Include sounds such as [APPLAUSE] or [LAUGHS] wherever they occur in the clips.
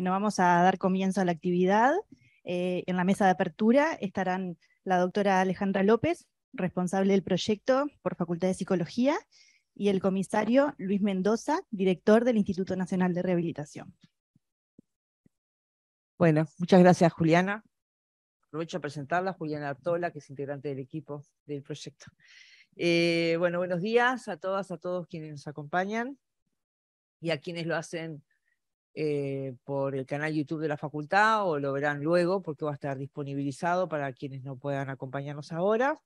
Bueno, vamos a dar comienzo a la actividad. Eh, en la mesa de apertura estarán la doctora Alejandra López, responsable del proyecto por Facultad de Psicología, y el comisario Luis Mendoza, director del Instituto Nacional de Rehabilitación. Bueno, muchas gracias Juliana. Aprovecho a presentarla, Juliana Artola, que es integrante del equipo del proyecto. Eh, bueno, buenos días a todas, a todos quienes nos acompañan y a quienes lo hacen eh, por el canal YouTube de la facultad o lo verán luego porque va a estar disponibilizado para quienes no puedan acompañarnos ahora.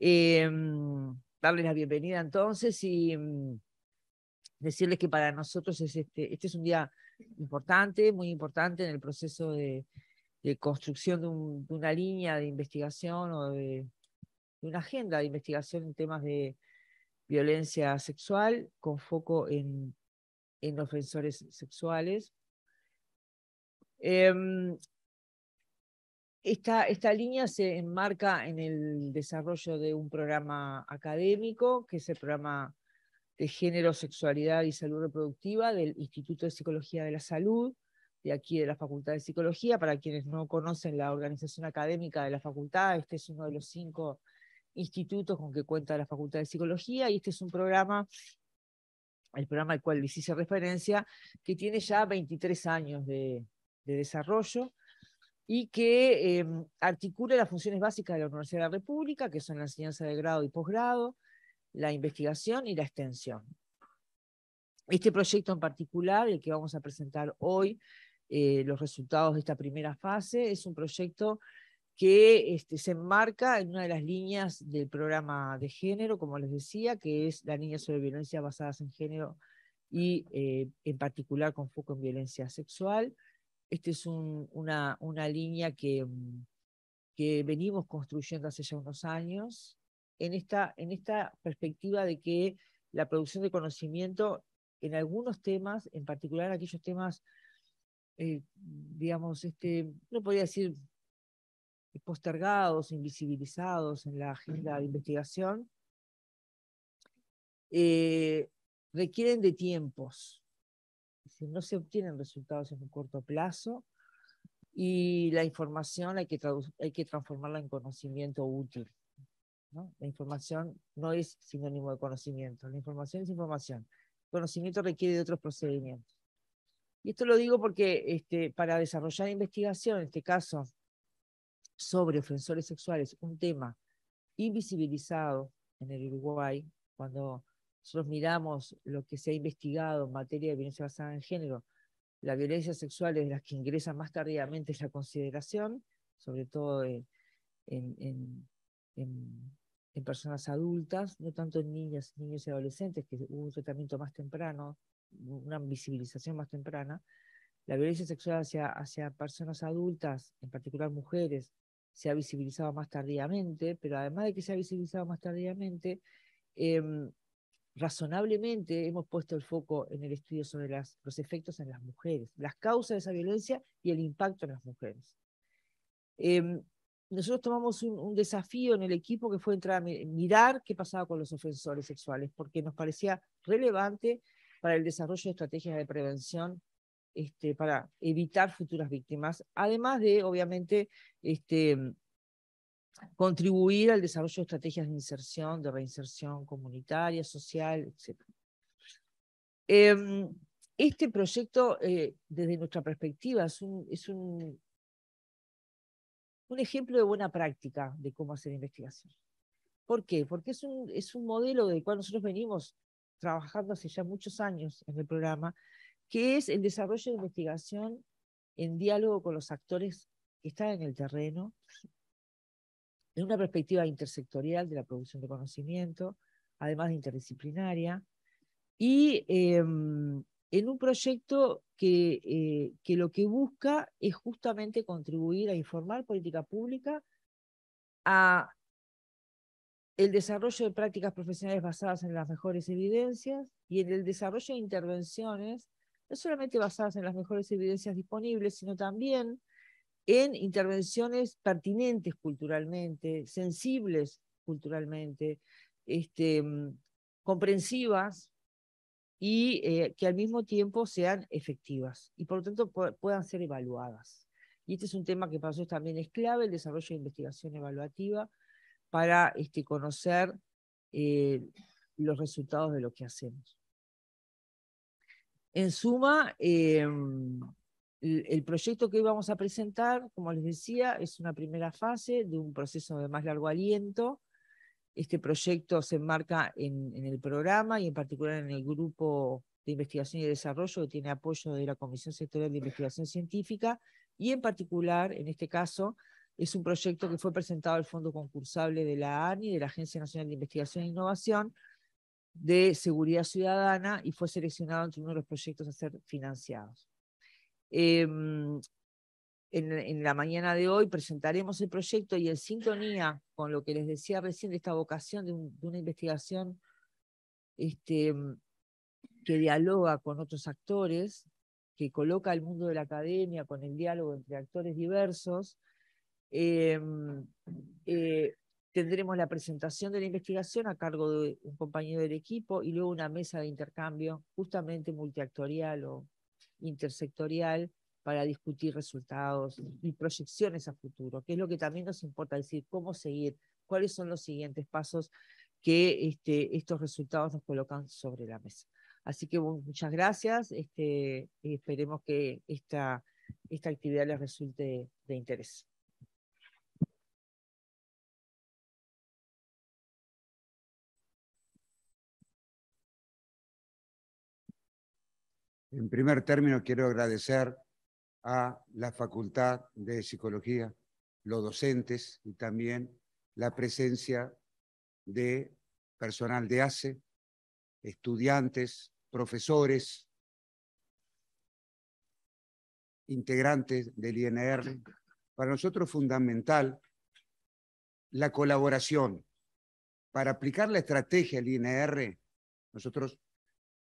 Em, darles la bienvenida entonces y mm, decirles que para nosotros es este, este es un día importante, muy importante en el proceso de, construcción de, una línea de investigación o de una agenda de investigación en temas de violencia sexual con foco en en ofensores sexuales. Em, esta, esta, línea se enmarca en el desarrollo de un programa académico, que es el programa de Género, Sexualidad y Salud Reproductiva del Instituto de Psicología de la Salud, de aquí de la Facultad de Psicología. Para quienes no conocen la organización académica de la facultad, este es uno de los cinco institutos con que cuenta la Facultad de Psicología y este es un programa el programa al cual les hice referencia, que tiene ya 23 años de, desarrollo y que em, articula las funciones básicas de la Universidad de la República, que son la enseñanza de grado y posgrado, la investigación y la extensión. Este proyecto en particular, el que vamos a presentar hoy, eh, los resultados de esta primera fase, es un proyecto que este, se enmarca en una de las líneas del programa de género, como les decía, que es la línea sobre violencia basadas en género y eh, en particular con foco en violencia sexual. Esta es una, una, línea mm, que, venimos construyendo hace ya unos años en esta, en esta perspectiva de que la producción de conocimiento en algunos temas, en particular aquellos temas, eh, digamos, este, no podría decir postergados, invisibilizados en la agenda de investigación, eh, requieren de tiempos. Si no se obtienen resultados en un corto plazo y la información hay que, hay que transformarla en conocimiento útil. La información no es sinónimo de conocimiento, la información es información. conocimiento requiere de otros procedimientos. Y esto lo digo porque este, para desarrollar investigación, en este caso sobre ofensores sexuales, un tema invisibilizado en el Uruguay, cuando nosotros miramos lo que se ha investigado en materia de violencia basada en género, la violencia sexual es de las que ingresa más tardíamente la consideración, sobre todo en, personas adultas, no tanto en niñas, niños y adolescentes, que hubo un tratamiento más temprano, una visibilización más temprana. La violencia sexual hacia, hacia personas adultas, en particular mujeres, se ha visibilizado más tardíamente, pero además de que se ha visibilizado más tardíamente, em, razonablemente hemos puesto el foco en el estudio sobre los efectos en las mujeres, las causas de esa violencia y el impacto en las mujeres. Em, nosotros tomamos un, un, desafío en el equipo que fue entrar a mirar qué pasaba con los ofensores sexuales, porque nos parecía relevante para el desarrollo de estrategias de prevención este, para evitar futuras víctimas, además de, obviamente, este, mm, contribuir al desarrollo de estrategias de inserción, de reinserción comunitaria, social, etc. Em, este proyecto, eh, desde nuestra perspectiva, es un, ejemplo de buena práctica de cómo hacer investigación. ¿Por qué? Porque es un, es un modelo del cual nosotros venimos trabajando hace ya muchos años en el programa que es el desarrollo de investigación en diálogo con los actores que están en el terreno, en una perspectiva intersectorial de la producción de conocimiento, además de interdisciplinaria, y em, en un proyecto que, eh, que lo que busca es justamente contribuir a informar política pública a el desarrollo de prácticas profesionales basadas en las mejores evidencias y en el desarrollo de intervenciones no solamente basadas en las mejores evidencias disponibles, sino también en intervenciones pertinentes culturalmente, sensibles culturalmente, este, mm, comprensivas y eh, que al mismo tiempo sean efectivas y por lo tanto puedan ser evaluadas. Y este es un tema que para nosotros también es clave, el desarrollo de investigación evaluativa, para este, conocer eh, los resultados de lo que hacemos. En suma, em, el, proyecto que hoy vamos a presentar, como les decía, es una primera fase de un proceso de más largo aliento. Este proyecto se enmarca en, en el programa y en particular en el grupo de investigación y desarrollo que tiene apoyo de la Comisión Sectorial de Investigación Científica y en particular, en este caso, es un proyecto que fue presentado al Fondo Concursable de la ANI, de la Agencia Nacional de Investigación e Innovación, de seguridad ciudadana y fue seleccionado entre uno de los proyectos a ser financiados. Em, en, la mañana de hoy presentaremos el proyecto y en sintonía con lo que les decía recién de esta vocación de, una investigación este, que dialoga con otros actores, que coloca el mundo de la academia con el diálogo entre actores diversos, em, eh, Tendremos la presentación de la investigación a cargo de un compañero del equipo y luego una mesa de intercambio justamente multiactorial o intersectorial para discutir resultados y proyecciones a futuro, que es lo que también nos importa decir, cómo seguir, cuáles son los siguientes pasos que este, estos resultados nos colocan sobre la mesa. Así que muchas gracias. Este, esperemos que esta, esta actividad les resulte de interés. En primer término, quiero agradecer a la Facultad de Psicología, los docentes y también la presencia de personal de ACE, estudiantes, profesores, integrantes del INR. Para nosotros es fundamental la colaboración. Para aplicar la estrategia del INR, nosotros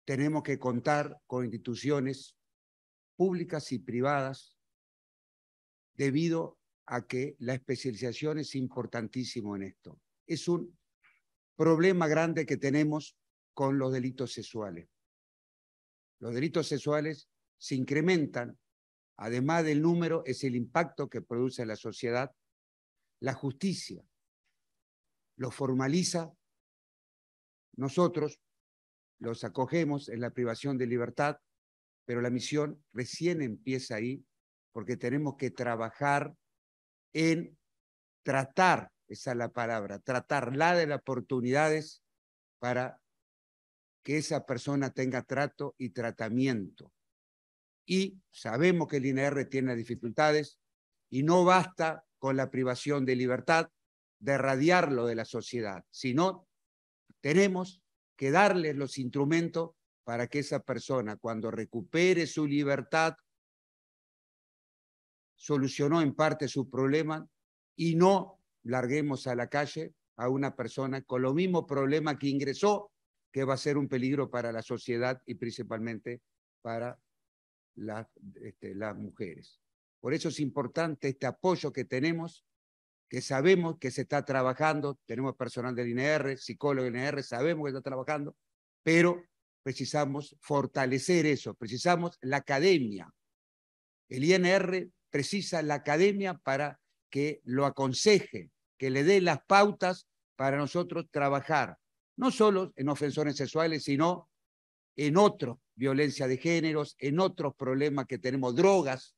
tenemos que contar con instituciones públicas y privadas debido a que la especialización es importantísimo en esto. Es un problema grande que tenemos con los delitos sexuales. Los delitos sexuales se incrementan, además del número, es el impacto que produce en la sociedad. La justicia lo formaliza. Nosotros los acogemos en la privación de libertad, pero la misión recién empieza ahí porque tenemos que trabajar en tratar, esa es la palabra, tratar la de las oportunidades para que esa persona tenga trato y tratamiento. Y sabemos que el INR tiene dificultades y no basta con la privación de libertad de radiarlo de la sociedad, sino tenemos que darles los instrumentos para que esa persona, cuando recupere su libertad, solucionó en parte su problema y no larguemos a la calle a una persona con lo mismo problema que ingresó, que va a ser un peligro para la sociedad y principalmente para las este, mujeres. Por eso es importante este apoyo que tenemos que sabemos que se está trabajando, tenemos personal del INR, psicólogo del INR, sabemos que está trabajando, pero precisamos fortalecer eso, precisamos la academia. El INR precisa la academia para que lo aconseje, que le dé las pautas para nosotros trabajar, no solo en ofensores sexuales, sino en otros, violencia de géneros, en otros problemas que tenemos, drogas,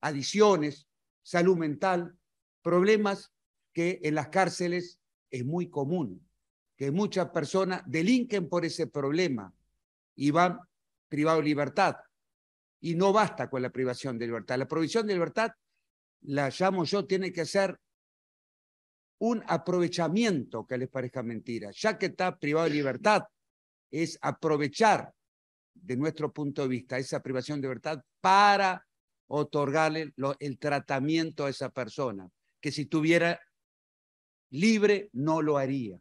adiciones, salud mental, problemas que en las cárceles es muy común, que muchas personas delinquen por ese problema y van privado de libertad. Y no basta con la privación de libertad. La provisión de libertad, la llamo yo, tiene que ser un aprovechamiento que les parezca mentira. Ya que está privado de libertad, es aprovechar de nuestro punto de vista esa privación de libertad para otorgarle el tratamiento a esa persona, que si tuviera libre no lo haría.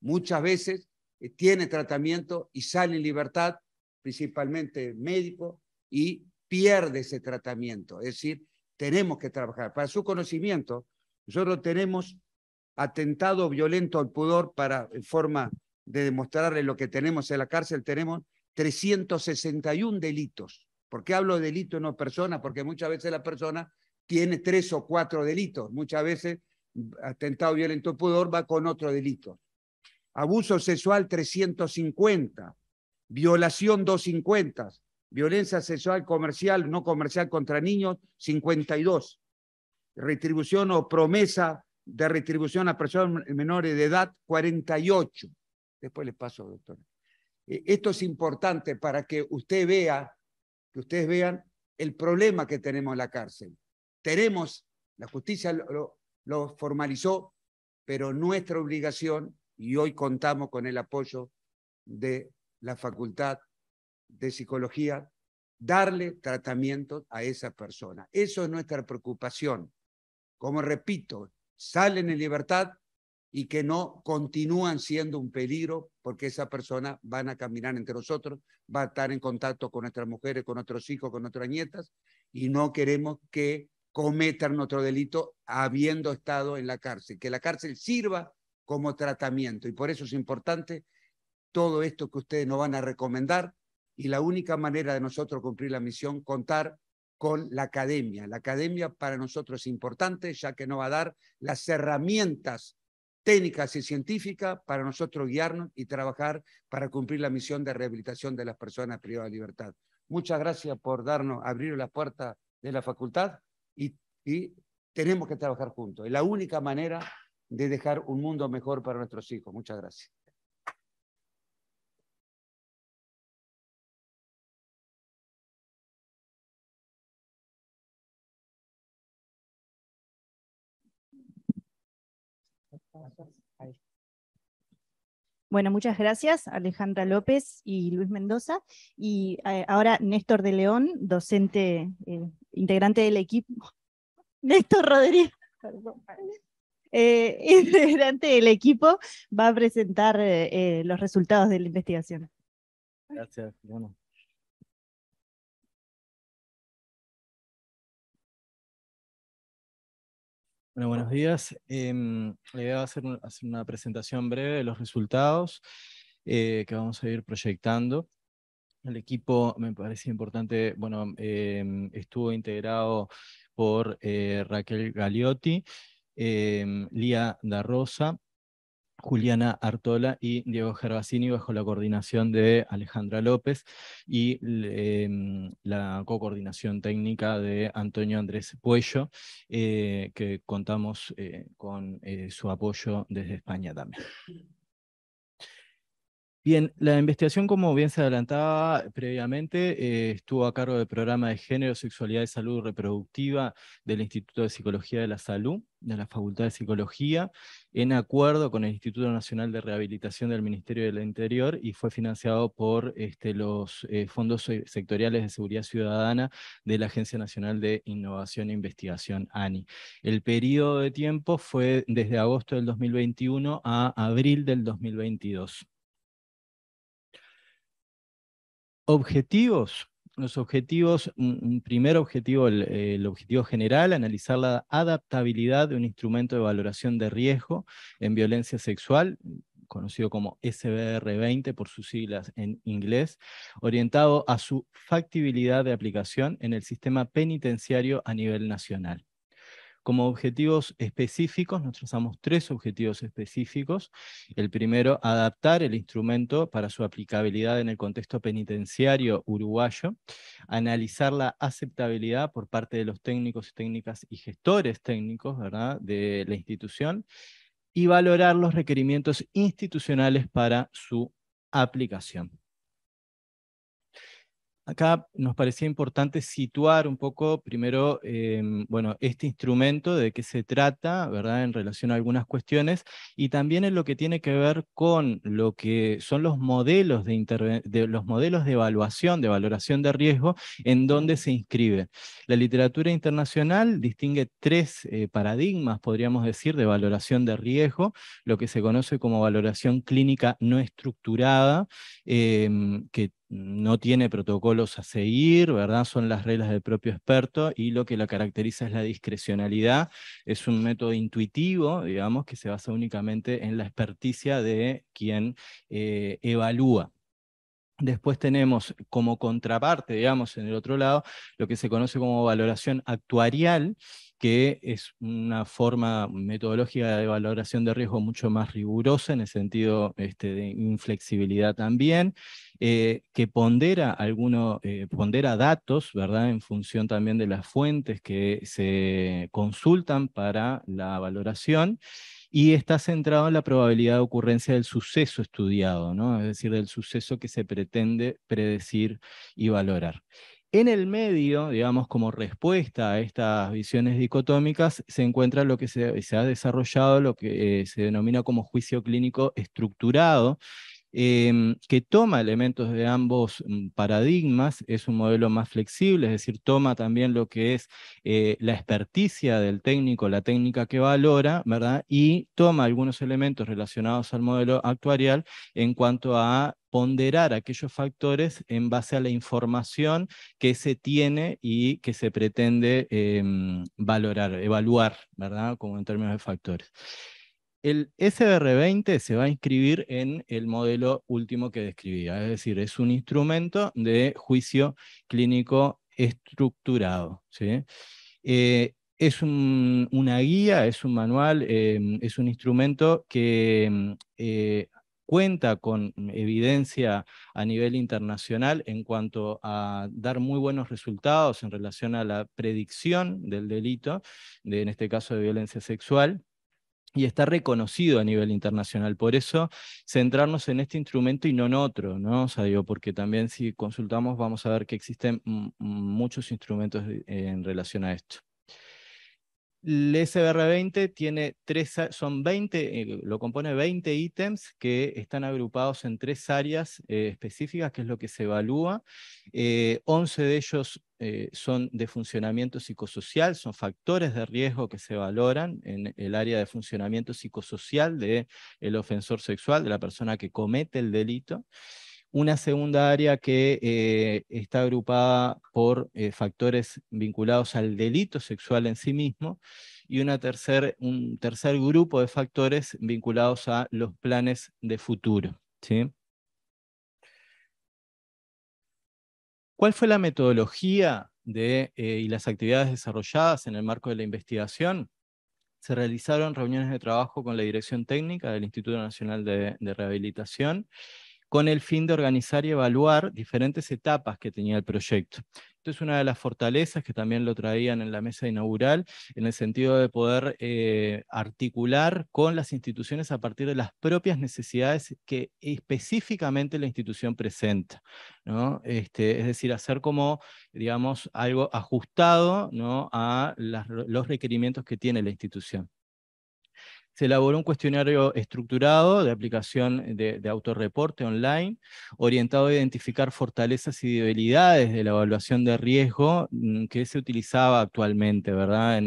Muchas veces eh, tiene tratamiento y sale en libertad, principalmente médico, y pierde ese tratamiento. Es decir, tenemos que trabajar. Para su conocimiento, nosotros tenemos atentado violento al pudor para en forma de demostrarle lo que tenemos en la cárcel, tenemos 361 delitos. ¿Por qué hablo de delito y no persona? Porque muchas veces la persona tiene tres o cuatro delitos. Muchas veces atentado violento pudor va con otro delito. Abuso sexual 350, violación 250, violencia sexual comercial, no comercial contra niños 52, retribución o promesa de retribución a personas menores de edad 48. Después les paso, doctor. Eh, esto es importante para que usted vea, que ustedes vean el problema que tenemos en la cárcel tenemos, la justicia lo, formalizó, pero nuestra obligación, y hoy contamos con el apoyo de la Facultad de Psicología, darle tratamiento a esa persona. Eso es nuestra preocupación. Como repito, salen en libertad y que no continúan siendo un peligro porque esa persona van a caminar entre nosotros, va a estar en contacto con nuestras mujeres, con nuestros hijos, con nuestras nietas y no queremos que cometer nuestro delito habiendo estado en la cárcel, que la cárcel sirva como tratamiento. Y por eso es importante todo esto que ustedes nos van a recomendar y la única manera de nosotros cumplir la misión, contar con la academia. La academia para nosotros es importante, ya que nos va a dar las herramientas técnicas y científicas para nosotros guiarnos y trabajar para cumplir la misión de rehabilitación de las personas privadas de libertad. Muchas gracias por darnos, abrir la puerta de la facultad y, tenemos que trabajar juntos. Es la única manera de dejar un mundo mejor para nuestros hijos. Muchas gracias. Bueno, muchas gracias Alejandra López y Luis Mendoza. Y eh, ahora Néstor de León, docente, eh, integrante del equipo. [LAUGHS] Néstor Rodríguez, [LAUGHS] eh, [LAUGHS] integrante del equipo, va a presentar los resultados de la investigación. Gracias, Bueno, buenos días. Eh, em, le voy a hacer, hacer, una presentación breve de los resultados eh, que vamos a ir proyectando. El equipo, me parece importante, bueno, em, estuvo integrado por eh, Raquel Galiotti, em, Lía D'Arrosa, Juliana Artola y Diego Gervasini bajo la coordinación de Alejandra López y em, la co-coordinación técnica de Antonio Andrés Puello, eh, que contamos eh, con eh, su apoyo desde España también. Bien, la investigación, como bien se adelantaba previamente, eh, estuvo a cargo del programa de Género, Sexualidad y Salud Reproductiva del Instituto de Psicología de la Salud, de la Facultad de Psicología, en acuerdo con el Instituto Nacional de Rehabilitación del Ministerio del Interior y fue financiado por este, los eh, fondos sectoriales de seguridad ciudadana de la Agencia Nacional de Innovación e Investigación, ANI. El periodo de tiempo fue desde agosto del 2021 a abril del 2022. Objetivos. Los objetivos, un primer objetivo, el, objetivo general, analizar la adaptabilidad de un instrumento de valoración de riesgo en violencia sexual, conocido como SBR20 por sus siglas en inglés, orientado a su factibilidad de aplicación en el sistema penitenciario a nivel nacional. Como objetivos específicos, nos trazamos tres objetivos específicos. El primero, adaptar el instrumento para su aplicabilidad en el contexto penitenciario uruguayo, analizar la aceptabilidad por parte de los técnicos y técnicas y gestores técnicos de la institución y valorar los requerimientos institucionales para su aplicación. Acá nos parecía importante situar un poco primero, em, bueno, este instrumento de qué se trata, ¿verdad? En relación a algunas cuestiones y también en lo que tiene que ver con lo que son los modelos de, los modelos de evaluación, de valoración de riesgo, en donde se inscribe. La literatura internacional distingue tres eh, paradigmas, podríamos decir, de valoración de riesgo, lo que se conoce como valoración clínica no estructurada, eh, que no tiene protocolos a seguir, ¿verdad? Son las reglas del propio experto y lo que la caracteriza es la discrecionalidad. Es un método intuitivo, digamos, que se basa únicamente en la experticia de quien eh, evalúa. Después tenemos como contraparte, digamos, en el otro lado, lo que se conoce como valoración actuarial, que es una forma metodológica de valoración de riesgo mucho más rigurosa, en el sentido este, de inflexibilidad también, eh, que eh, pondera, datos, ¿verdad? En función también de las fuentes que se consultan para la valoración y está centrado en la probabilidad de ocurrencia del suceso estudiado, ¿no? es decir, del suceso que se pretende predecir y valorar. En el medio, digamos, como respuesta a estas visiones dicotómicas, se encuentra lo que se, ha desarrollado, lo que eh, se denomina como juicio clínico estructurado, Em, que toma elementos de ambos mm, paradigmas, es un modelo más flexible, es decir, toma también lo que es eh, la experticia del técnico, la técnica que valora, ¿verdad? Y toma algunos elementos relacionados al modelo actuarial en cuanto a ponderar aquellos factores en base a la información que se tiene y que se pretende em, valorar, evaluar, ¿verdad? Como en términos de factores el sbr 20 se va a inscribir en el modelo último que describía, es decir, es un instrumento de juicio clínico estructurado. Eh, es una guía, es un manual, em, es un instrumento que mm, eh, cuenta con evidencia a nivel internacional en cuanto a dar muy buenos resultados en relación a la predicción del delito, de, en este caso de violencia sexual y está reconocido a nivel internacional. Por eso, centrarnos en este instrumento y no en otro, ¿no? O sea, digo, porque también si consultamos vamos a ver que existen muchos instrumentos eh, en relación a esto. El SBR20 tiene son 20, eh, lo compone 20 ítems que están agrupados en tres áreas eh, específicas, que es lo que se evalúa. 11 eh, de ellos son de funcionamiento psicosocial, son factores de riesgo que se valoran en el área de funcionamiento psicosocial del el ofensor sexual, de la persona que comete el delito. Una segunda área que eh, está agrupada por eh, factores vinculados al delito sexual en sí mismo y una un tercer grupo de factores vinculados a los planes de futuro. ¿Cuál fue la metodología eh, y las actividades desarrolladas en el marco de la investigación? Se realizaron reuniones de trabajo con la Dirección Técnica del Instituto Nacional de Rehabilitación con el fin de organizar y evaluar diferentes etapas que tenía el proyecto. Esto es una de las fortalezas que también lo traían en la mesa inaugural, en el sentido de poder eh, articular con las instituciones a partir de las propias necesidades que específicamente la institución presenta. ¿no? Este, es decir, hacer como, digamos, algo ajustado ¿no? a los requerimientos que tiene la institución se elaboró un cuestionario estructurado de aplicación de, autorreporte online, orientado a identificar fortalezas y debilidades de la evaluación de riesgo mm, que se utilizaba actualmente, ¿verdad?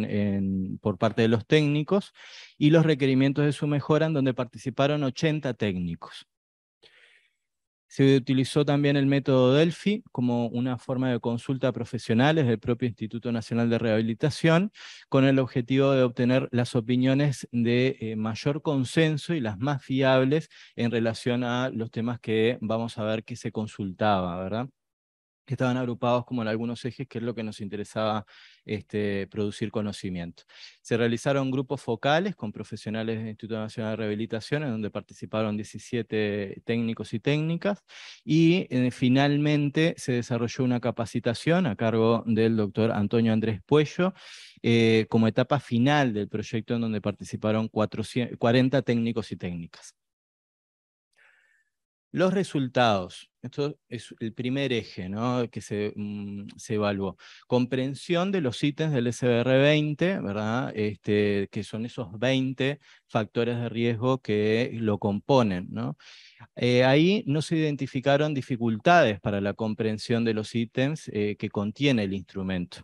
por parte de los técnicos y los requerimientos de su mejora, en donde participaron 80 técnicos. Se utilizó también el método Delphi como una forma de consulta a profesionales del propio Instituto Nacional de Rehabilitación, con el objetivo de obtener las opiniones de eh, mayor consenso y las más fiables en relación a los temas que vamos a ver que se consultaba, ¿verdad? que estaban agrupados como en algunos ejes, que es lo que nos interesaba este, producir conocimiento. Se realizaron grupos focales con profesionales del Instituto Nacional de Rehabilitación, en donde participaron 17 técnicos y técnicas, y eh, finalmente se desarrolló una capacitación a cargo del doctor Antonio Andrés Puello, eh, como etapa final del proyecto en donde participaron 40 técnicos y técnicas. Los resultados. Esto es el primer eje que mm, se, evaluó. Comprensión de los ítems del SBR20, ¿verdad? Este, que son esos 20 factores de riesgo que lo componen. ¿no? Eh, ahí no se identificaron dificultades para la comprensión de los ítems eh, que contiene el instrumento.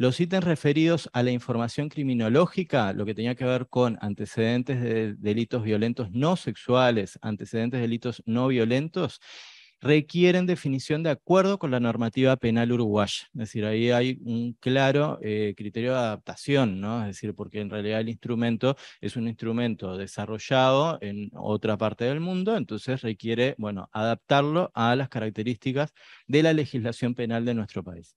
Los ítems referidos a la información criminológica, lo que tenía que ver con antecedentes de delitos violentos no sexuales, antecedentes de delitos no violentos, requieren definición de acuerdo con la normativa penal uruguaya. Es decir, ahí hay un claro eh, criterio de adaptación, ¿no? Es decir, porque en realidad el instrumento es un instrumento desarrollado en otra parte del mundo, entonces requiere, bueno, adaptarlo a las características de la legislación penal de nuestro país.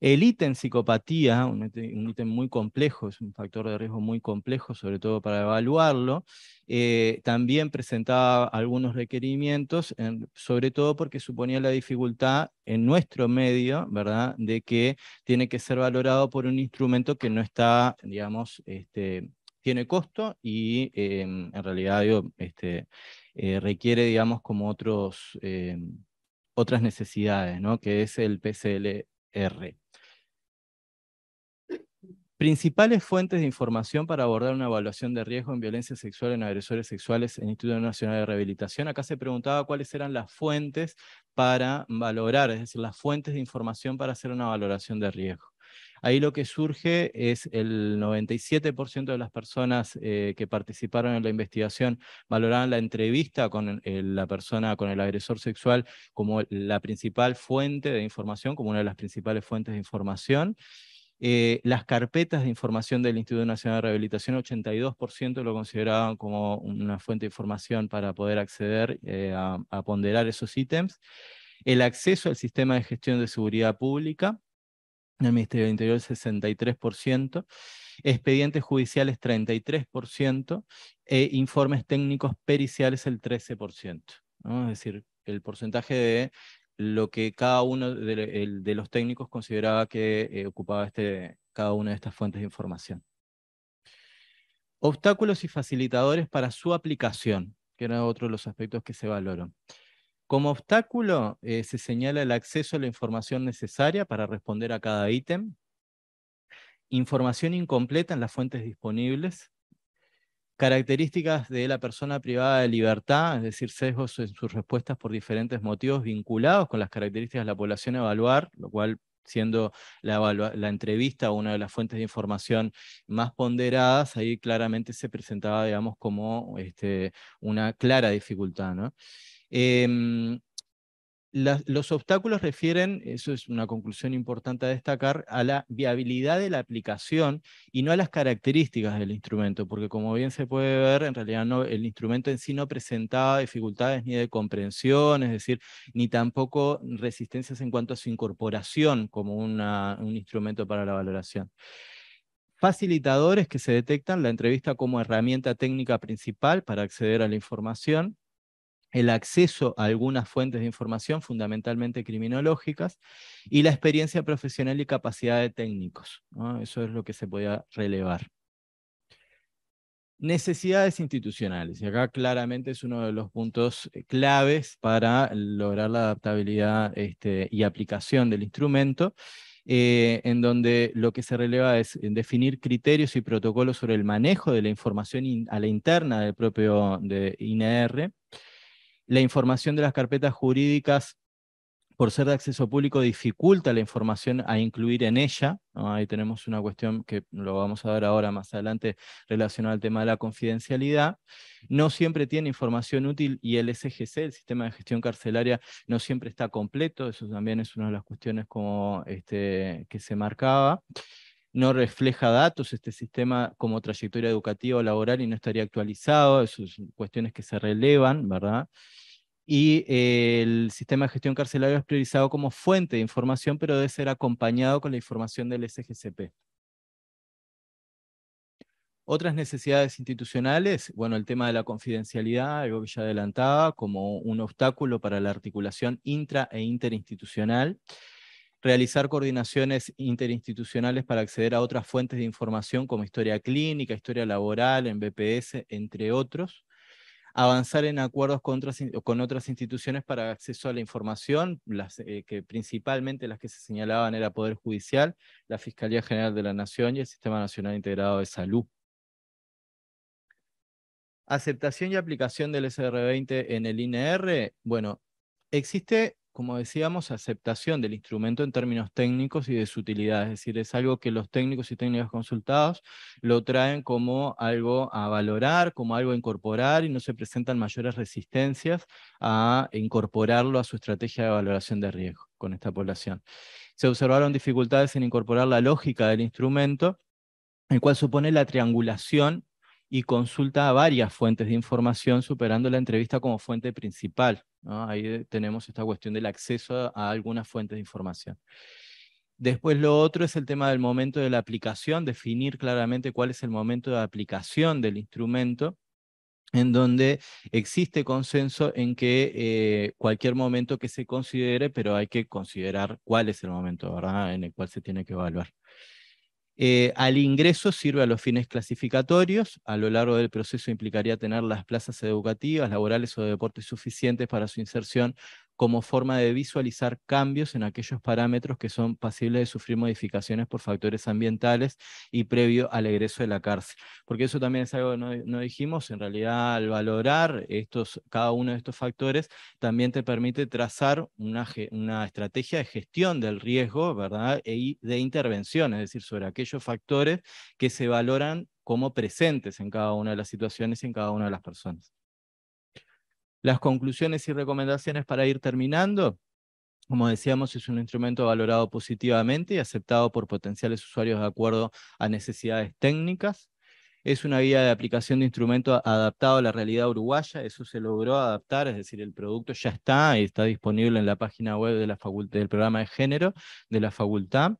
El ítem psicopatía, un ítem muy complejo, es un factor de riesgo muy complejo, sobre todo para evaluarlo, eh, también presentaba algunos requerimientos, sobre todo porque suponía la dificultad en nuestro medio, ¿verdad?, de que tiene que ser valorado por un instrumento que no está, digamos, este, tiene costo y em, en realidad este, eh, requiere, digamos, como otros em, otras necesidades, ¿no? que es el PCL R. Principales fuentes de información para abordar una evaluación de riesgo en violencia sexual en agresores sexuales en Instituto Nacional de Rehabilitación. Acá se preguntaba cuáles eran las fuentes para valorar, es decir, las fuentes de información para hacer una valoración de riesgo. Ahí lo que surge es el 97% de las personas eh, que participaron en la investigación valoraban la entrevista con la persona, con el agresor sexual, como la principal fuente de información, como una de las principales fuentes de información. Eh, las carpetas de información del Instituto Nacional de Rehabilitación, 82% lo consideraban como una fuente de información para poder acceder eh, a ponderar esos ítems. El acceso al sistema de gestión de seguridad pública, el Ministerio del Interior 63%, expedientes judiciales 33% e informes técnicos periciales el 13%. Es decir, el porcentaje de lo que cada uno de, los técnicos consideraba que eh, ocupaba este, cada una de estas fuentes de información. Obstáculos y facilitadores para su aplicación, que era otro de los aspectos que se valoró como obstáculo eh, se señala el acceso a la información necesaria para responder a cada ítem, información incompleta en las fuentes disponibles, características de la persona privada de libertad, es decir, sesgos en sus respuestas por diferentes motivos vinculados con las características de la población a evaluar, lo cual siendo la, entrevista una de las fuentes de información más ponderadas, ahí claramente se presentaba, digamos, como este, una clara dificultad. ¿no? Em, los obstáculos refieren, eso es una conclusión importante a destacar, a la viabilidad de la aplicación y no a las características del instrumento, porque como bien se puede ver, en realidad el instrumento en sí no presentaba dificultades ni de comprensión, es decir, ni tampoco resistencias en cuanto a su incorporación como un instrumento para la valoración facilitadores que se detectan, la entrevista como herramienta técnica principal para acceder a la información, el acceso a algunas fuentes de información, fundamentalmente criminológicas, y la experiencia profesional y capacidad de técnicos. Eso es lo que se podía relevar. Necesidades institucionales, y acá claramente es uno de los puntos eh, claves para lograr la adaptabilidad este, y aplicación del instrumento, eh, en donde lo que se releva es eh, definir criterios y protocolos sobre el manejo de la información a la interna del propio de INR, la información de las carpetas jurídicas, por ser de acceso público, dificulta la información a incluir en ella. Ahí tenemos una cuestión que lo vamos a ver ahora más adelante relacionada al tema de la confidencialidad. No siempre tiene información útil y el SGC, el sistema de gestión carcelaria, no siempre está completo. Eso también es una de las cuestiones como, este, que se marcaba no refleja datos este sistema como trayectoria educativa o laboral y no estaría actualizado, esas son cuestiones que se relevan, ¿verdad? Y eh, el sistema de gestión carcelaria es priorizado como fuente de información, pero debe ser acompañado con la información del SGCP. Otras necesidades institucionales, bueno, el tema de la confidencialidad, algo que ya adelantaba, como un obstáculo para la articulación intra e interinstitucional realizar coordinaciones interinstitucionales para acceder a otras fuentes de información como historia clínica, historia laboral, en BPS, entre otros, avanzar en acuerdos con otras, con otras instituciones para acceso a la información, las, eh, que principalmente las que se señalaban era Poder Judicial, la Fiscalía General de la Nación y el Sistema Nacional Integrado de Salud. Aceptación y aplicación del SR20 en el INR. Bueno, existe como decíamos, aceptación del instrumento en términos técnicos y de su utilidad. Es decir, es algo que los técnicos y técnicas consultados lo traen como algo a valorar, como algo a incorporar y no se presentan mayores resistencias a incorporarlo a su estrategia de valoración de riesgo con esta población. Se observaron dificultades en incorporar la lógica del instrumento, el cual supone la triangulación y consulta a varias fuentes de información, superando la entrevista como fuente principal Ahí eh, tenemos esta cuestión del acceso a algunas fuentes de información. Después lo otro es el tema del momento de la aplicación, definir claramente cuál es el momento de aplicación del instrumento, en donde existe consenso en que eh, cualquier momento que se considere, pero hay que considerar cuál es el momento en el cual se tiene que evaluar. Eh, al ingreso sirve a los fines clasificatorios. A lo largo del proceso implicaría tener las plazas educativas, laborales o de suficientes para su inserción como forma de visualizar cambios en aquellos parámetros que son pasibles de sufrir modificaciones por factores ambientales y previo al egreso de la cárcel. Porque eso también es algo que no, dijimos, en realidad al valorar estos, cada uno de estos factores, también te permite trazar una, una estrategia de gestión del riesgo, ¿verdad? Y de intervención, es decir, sobre aquellos factores que se valoran como presentes en cada una de las situaciones y en cada una de las personas. Las conclusiones y recomendaciones para ir terminando. Como decíamos, es un instrumento valorado positivamente y aceptado por potenciales usuarios de acuerdo a necesidades técnicas. Es una guía de aplicación de instrumento adaptado a la realidad uruguaya, eso se logró adaptar, es decir, el producto ya está y está disponible en la página web de la del programa de género de la facultad.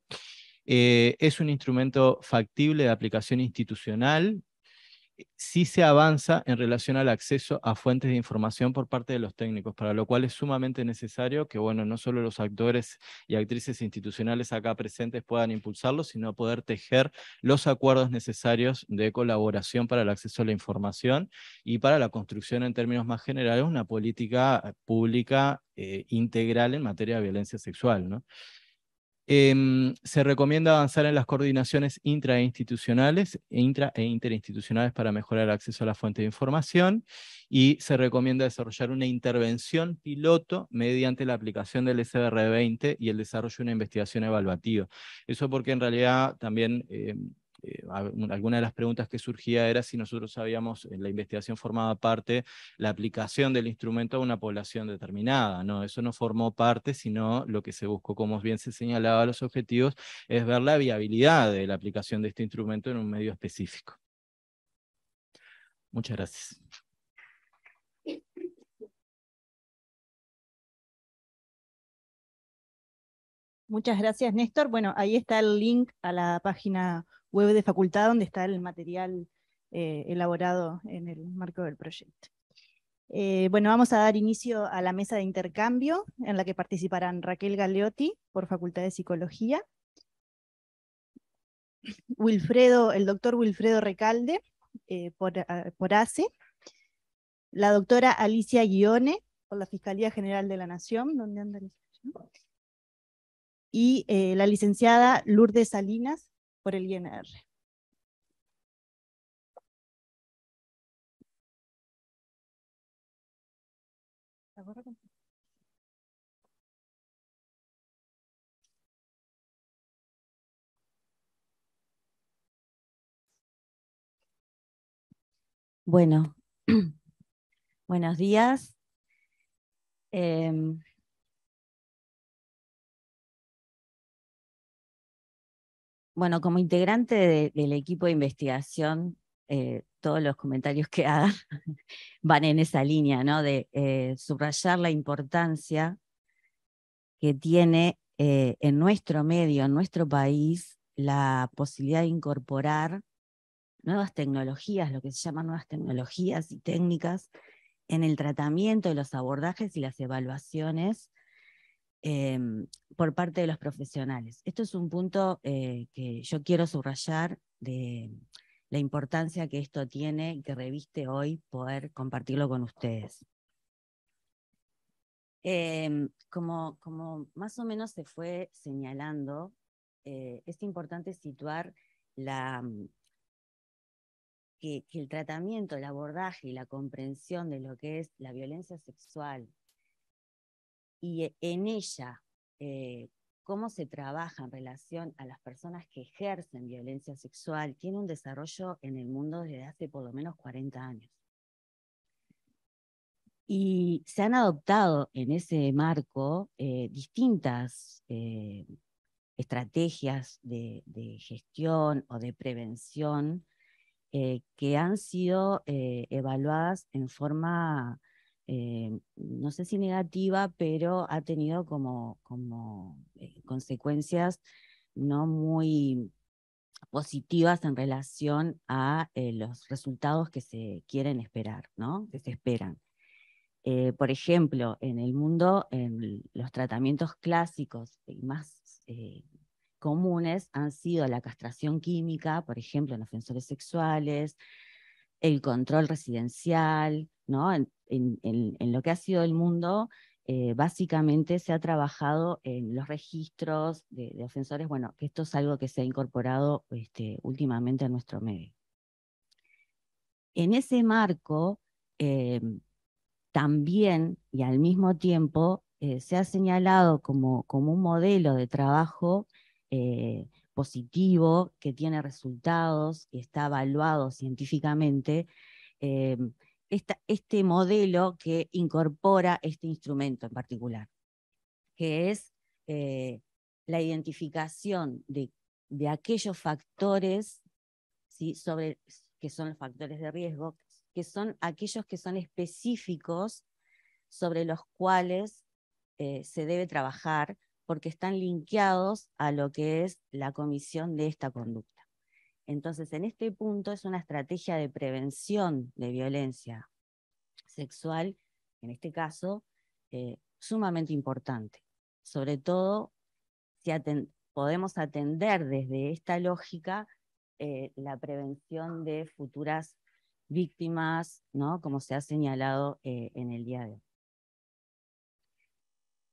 Eh, es un instrumento factible de aplicación institucional, sí se avanza en relación al acceso a fuentes de información por parte de los técnicos, para lo cual es sumamente necesario que, bueno, no solo los actores y actrices institucionales acá presentes puedan impulsarlo, sino poder tejer los acuerdos necesarios de colaboración para el acceso a la información y para la construcción en términos más generales una política pública eh, integral en materia de violencia sexual, ¿no? Em, se recomienda avanzar en las coordinaciones intrainstitucionales, intra e interinstitucionales para mejorar el acceso a la fuente de información y se recomienda desarrollar una intervención piloto mediante la aplicación del SBR20 y el desarrollo de una investigación evaluativa. Eso porque en realidad también... Em, eh, alguna de las preguntas que surgía era si nosotros sabíamos en la investigación formaba parte la aplicación del instrumento a una población determinada. No, eso no formó parte, sino lo que se buscó, como bien se señalaba, los objetivos, es ver la viabilidad de la aplicación de este instrumento en un medio específico. Muchas gracias. Muchas gracias, Néstor. Bueno, ahí está el link a la página web de facultad donde está el material eh, elaborado en el marco del proyecto. Eh, bueno, vamos a dar inicio a la mesa de intercambio en la que participarán Raquel Galeotti por Facultad de Psicología, Wilfredo, el doctor Wilfredo Recalde eh, por, ah, por ACE, la doctora Alicia Guione por la Fiscalía General de la Nación, donde anda y la licenciada Lourdes Salinas por el INR. Bueno, [CLEARS THROAT] buenos días. Eh, Bueno, como integrante del equipo de investigación, eh, todos los comentarios que haga [LAUGHS] van en esa línea, ¿no? De eh, subrayar la importancia que tiene eh, en nuestro medio, en nuestro país, la posibilidad de incorporar nuevas tecnologías, lo que se llaman nuevas tecnologías y técnicas, en el tratamiento de los abordajes y las evaluaciones Em, por parte de los profesionales. Esto es un punto eh, que yo quiero subrayar de la importancia que esto tiene que reviste hoy poder compartirlo con ustedes. Em, como, como, más o menos se fue señalando, eh, es importante situar la, mm, que el tratamiento, el abordaje y la comprensión de lo que es la violencia sexual y e, en ella eh, cómo se trabaja en relación a las personas que ejercen violencia sexual tiene un desarrollo en el mundo desde hace por lo menos 40 años. Y se han adoptado en ese marco eh, distintas eh, estrategias de, gestión o de prevención que han sido evaluadas en forma eh, no sé si negativa, pero ha tenido como, eh, consecuencias no muy positivas en relación a eh, los resultados que se quieren esperar, ¿no? que se esperan. por ejemplo, en el mundo, los tratamientos clásicos y más comunes han sido la castración química, por ejemplo, en ofensores sexuales, el control residencial, ¿no? En, lo que ha sido el mundo, eh, básicamente se ha trabajado en los registros de, ofensores, bueno, que esto es algo que se ha incorporado este, últimamente a nuestro medio. En ese marco, eh, también y al mismo tiempo eh, se ha señalado como, como, un modelo de trabajo positivo, que tiene resultados, que está evaluado científicamente, eh, este modelo que incorpora este instrumento en particular, que es eh, la identificación de, aquellos factores que son los factores de riesgo, que son aquellos que son específicos sobre los cuales eh, se debe trabajar porque están linkeados a lo que es la comisión de esta conducta. Entonces, en este punto es una estrategia de prevención de violencia sexual, en este caso, eh, sumamente importante. Sobre todo si podemos atender desde esta lógica eh, la prevención de futuras víctimas, ¿no? como se ha señalado eh, en el día de hoy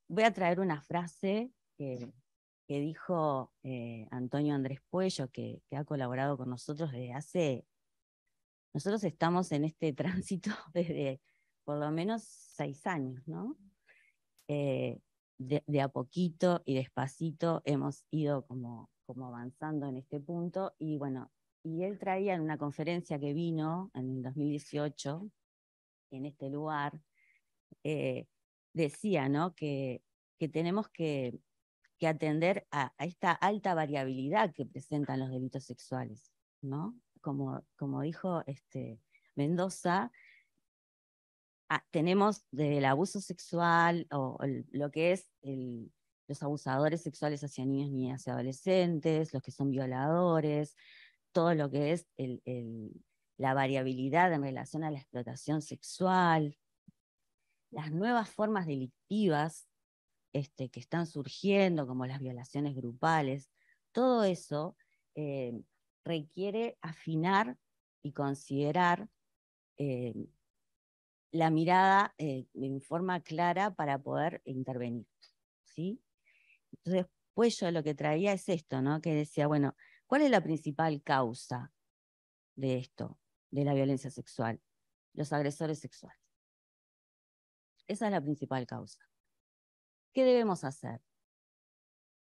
voy a traer una frase que, dijo eh, Antonio Andrés Puello, que, ha colaborado con nosotros desde hace... Nosotros estamos en este [LAUGHS] tránsito desde por lo menos seis años, ¿no? Eh, de, a poquito y despacito hemos ido como, avanzando en este punto y bueno, y él traía en una conferencia que vino en 2018 en este lugar, eh, decía, ¿no? Que, que tenemos que, atender a, esta alta variabilidad que presentan los delitos sexuales, ¿no? Como, como dijo este, Mendoza, ah, tenemos del abuso sexual o, lo que es los abusadores sexuales hacia niños, niñas y adolescentes, los que son violadores, todo lo que es la variabilidad en relación a la explotación sexual, las nuevas formas delictivas este, que están surgiendo, como las violaciones grupales, todo eso eh, requiere afinar y considerar eh, la mirada eh, en forma clara para poder intervenir. ¿sí? Entonces, pues yo lo que traía es esto, que decía, bueno, ¿cuál es la principal causa de esto, de la violencia sexual? Los agresores sexuales. Esa es la principal causa. ¿Qué debemos hacer?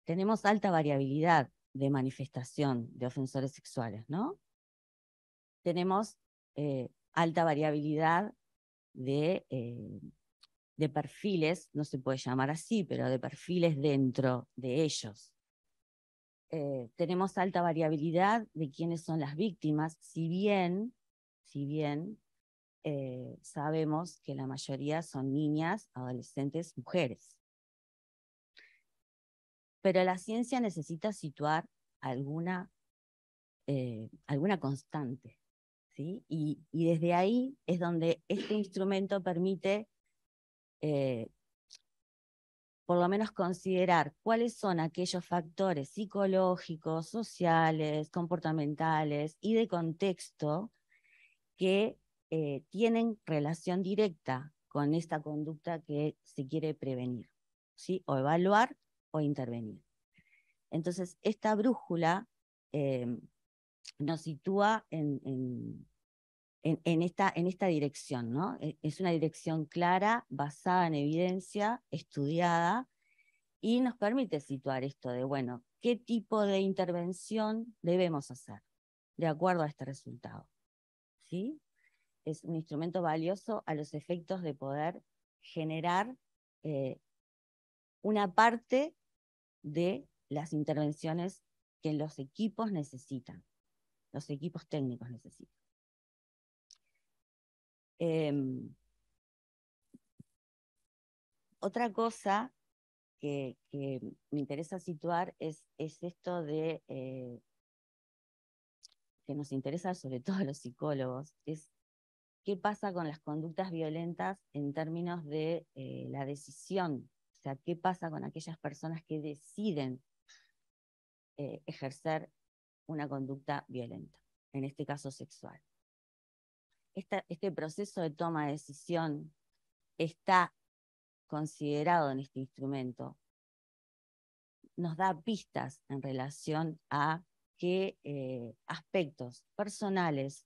Tenemos alta variabilidad de manifestación de ofensores sexuales, ¿no? Tenemos eh, alta variabilidad eh, de, perfiles, no se puede llamar así, pero de perfiles dentro de ellos. Eh, tenemos alta variabilidad de quiénes son las víctimas, si bien, si bien eh, sabemos que la mayoría son niñas, adolescentes, mujeres. Pero la ciencia necesita situar alguna, eh, alguna constante. Y, desde ahí es donde este instrumento permite eh, por lo menos considerar cuáles son aquellos factores psicológicos, sociales, comportamentales y de contexto que eh, tienen relación directa con esta conducta que se quiere prevenir, ¿sí? o evaluar o intervenir. Entonces, esta brújula eh, nos sitúa en, esta, dirección, e, Es una dirección clara, basada en evidencia, estudiada, y nos permite situar esto de, bueno, ¿qué tipo de intervención debemos hacer de acuerdo a este resultado? ¿Sí? es un instrumento valioso a los efectos de poder generar eh, una parte de las intervenciones que los equipos necesitan, los equipos técnicos necesitan. Em, otra cosa que, me interesa situar es, esto de, eh, que nos interesa sobre [LAUGHS] todo a los psicólogos, es qué pasa con las conductas violentas en términos de eh, la decisión, o sea, qué pasa con aquellas personas que deciden eh, ejercer una conducta violenta, en este caso sexual. este proceso de toma de decisión está considerado en este instrumento, nos da pistas en relación a qué eh, aspectos personales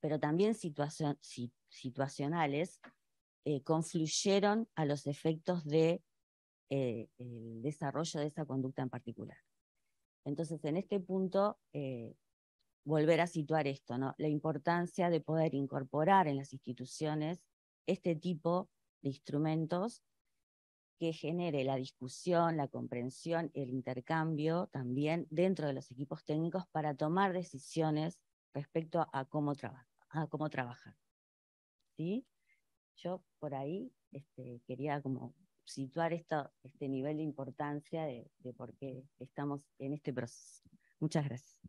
pero también situacionales, eh, confluyeron a los efectos de eh, desarrollo de esa conducta en particular. Entonces, en este punto, eh, volver a situar esto, ¿no? la importancia de poder incorporar en las instituciones este tipo de instrumentos que genere la discusión, la comprensión, el intercambio también dentro de los equipos técnicos para tomar decisiones respecto a, a cómo trabajar a cómo trabajar. Yo por ahí este, quería como situar este nivel de importancia de por qué estamos en este proceso. Muchas gracias.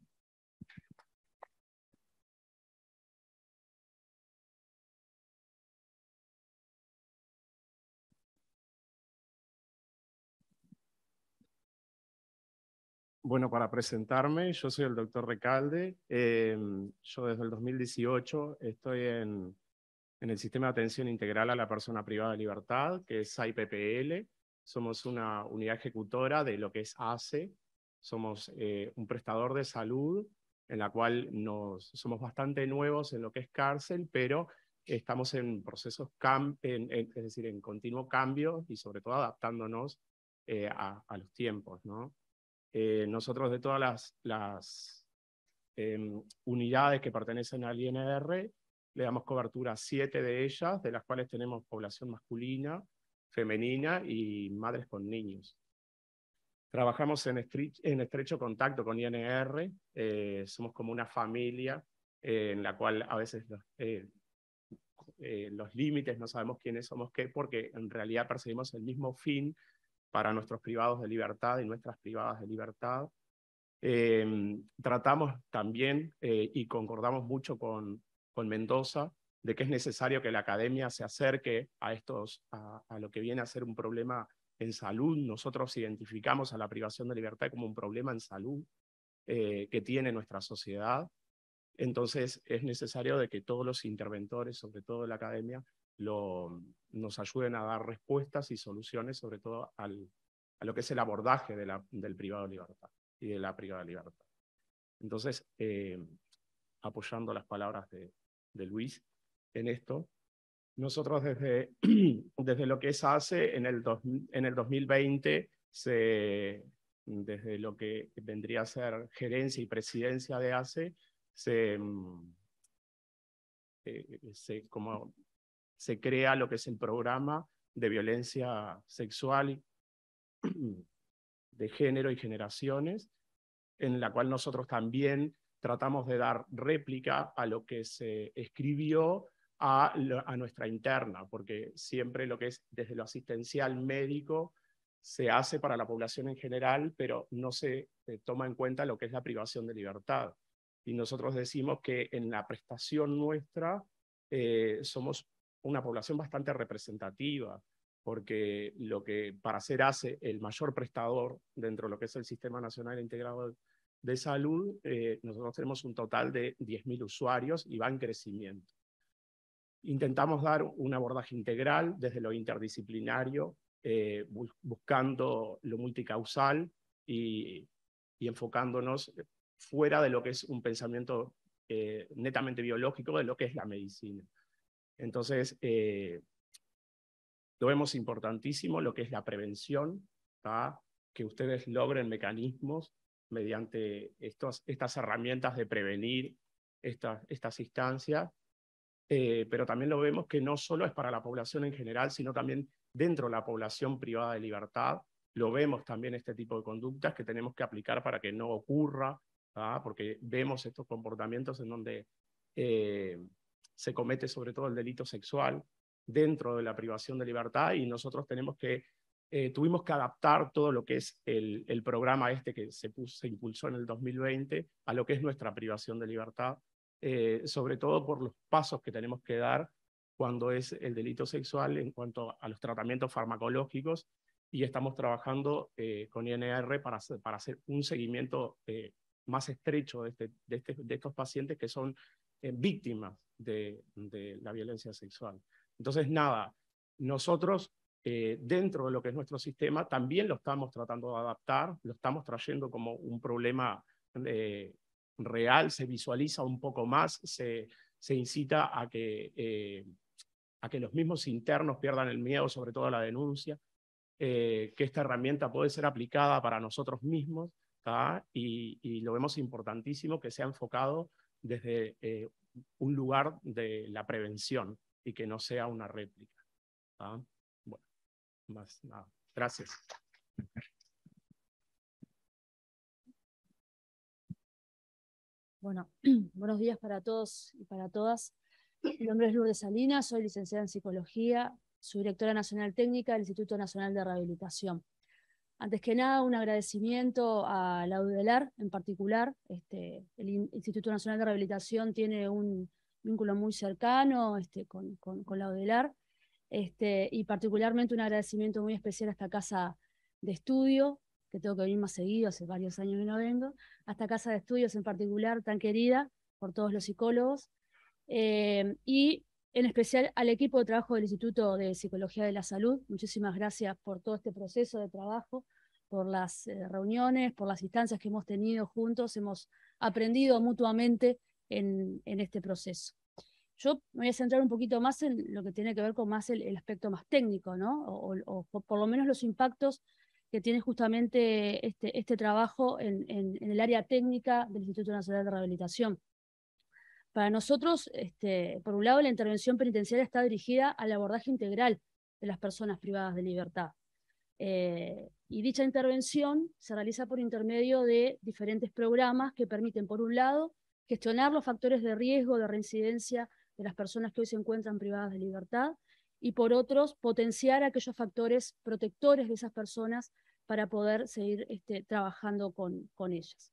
Bueno, para presentarme, yo soy el doctor Recalde. Em, yo desde el 2018 estoy en, el Sistema de Atención Integral a la Persona Privada de Libertad, que es IPPL. Somos una unidad ejecutora de lo que es ACE. Somos eh, un prestador de salud en la cual nos, somos bastante nuevos en lo que es cárcel, pero estamos en procesos, es decir, en continuo cambio y sobre todo adaptándonos eh, a, a, los tiempos, ¿no? Eh, nosotros de todas las, em, unidades que pertenecen al INR, le damos cobertura a siete de ellas, de las cuales tenemos población masculina, femenina y madres con niños. Trabajamos en, estrecho contacto con INR, eh, somos como una familia eh, en la cual a veces los, los límites no sabemos quiénes somos qué, porque en realidad perseguimos el mismo fin para nuestros privados de libertad y nuestras privadas de libertad. Em, tratamos también eh, y concordamos mucho con, Mendoza de que es necesario que la academia se acerque a, estos, a, lo que viene a ser un problema en salud. Nosotros identificamos a la privación de libertad como un problema en salud eh, que tiene nuestra sociedad. Entonces es necesario de que todos los interventores, sobre todo la academia, lo, nos ayuden a dar respuestas y soluciones, sobre todo al, a lo que es el abordaje de la, del privado de libertad y de la privada de libertad. Entonces, eh, apoyando las palabras de, de, Luis en esto, nosotros desde, [CLEARS THROAT] desde lo que es hace en el, en el 2020, se, desde lo que vendría a ser gerencia y presidencia de ACE, se, mm, eh, se, como se crea lo que es el programa de violencia sexual [CLEARS THROAT] de género y generaciones, en la cual nosotros también tratamos de dar réplica a lo que se escribió a, nuestra interna, porque siempre lo que es desde lo asistencial médico se hace para la población en general, pero no se eh, toma en cuenta lo que es la privación de libertad. Y nosotros decimos que en la prestación nuestra eh, somos una población bastante representativa, porque lo que para ser hace el mayor prestador dentro de lo que es el Sistema Nacional Integrado de Salud, eh, nosotros tenemos un total de 10.000 usuarios y va en crecimiento. Intentamos dar un abordaje integral desde lo interdisciplinario, eh, buscando lo multicausal y, enfocándonos fuera de lo que es un pensamiento eh, netamente biológico de lo que es la medicina. Entonces, eh, lo vemos importantísimo, lo que es la prevención, que ustedes logren mecanismos mediante estos, estas herramientas de prevenir esta, estas instancias, eh, pero también lo vemos que no solo es para la población en general, sino también dentro de la población privada de libertad, lo vemos también este tipo de conductas que tenemos que aplicar para que no ocurra, porque vemos estos comportamientos en donde eh, se comete sobre todo el delito sexual dentro de la privación de libertad y nosotros tenemos que, eh, tuvimos que adaptar todo lo que es el, programa este que se, puso, se impulsó en el 2020 a lo que es nuestra privación de libertad, eh, sobre todo por los pasos que tenemos que dar cuando es el delito sexual en cuanto a los tratamientos farmacológicos y estamos trabajando eh, con INR para hacer, para hacer un seguimiento más estrecho este, de, este, de estos pacientes que son eh, víctimas de, la violencia sexual. Entonces, nada, nosotros eh, dentro de lo que es nuestro sistema también lo estamos tratando de adaptar, lo estamos trayendo como un problema eh, real, se visualiza un poco más, se, incita a que, a que los mismos internos pierdan el miedo, sobre todo a la denuncia, que esta herramienta puede ser aplicada para nosotros mismos. Y, lo vemos importantísimo que sea enfocado desde eh, un lugar de la prevención y que no sea una réplica. ¿ah? Bueno, más nada. Gracias. Bueno, [CLEARS THROAT] buenos días para todos y para todas. Mi nombre es Lourdes Salinas, soy licenciada en Psicología, subdirectora nacional técnica del Instituto Nacional de Rehabilitación. Antes que nada, un agradecimiento a la UDELAR en particular. Este, el Instituto Nacional de Rehabilitación tiene un vínculo muy cercano este, con, con, la UDELAR este, y particularmente un agradecimiento muy especial a esta casa de estudio, que tengo que venir más seguido, hace varios años que no vengo, a esta casa de estudios en particular tan querida por todos los psicólogos. Eh, y en especial al equipo de trabajo del Instituto de Psicología de la Salud. Muchísimas gracias por todo este proceso de trabajo, por las eh, reuniones, por las instancias que hemos tenido juntos. Hemos aprendido mutuamente en, este proceso. Yo me voy a centrar un poquito más en lo que tiene que ver con más el, aspecto más técnico, ¿no? O, por lo menos los impactos que tiene justamente este, este trabajo en el área técnica del Instituto Nacional de Rehabilitación. Para nosotros, este, por un lado, la intervención penitenciaria está dirigida al abordaje integral de las personas privadas de libertad. Eh, y dicha intervención se realiza por intermedio de diferentes programas que permiten, por un lado, gestionar los factores de riesgo de reincidencia de las personas que hoy se encuentran privadas de libertad y, por otros, potenciar aquellos factores protectores de esas personas para poder seguir este, trabajando con ellas.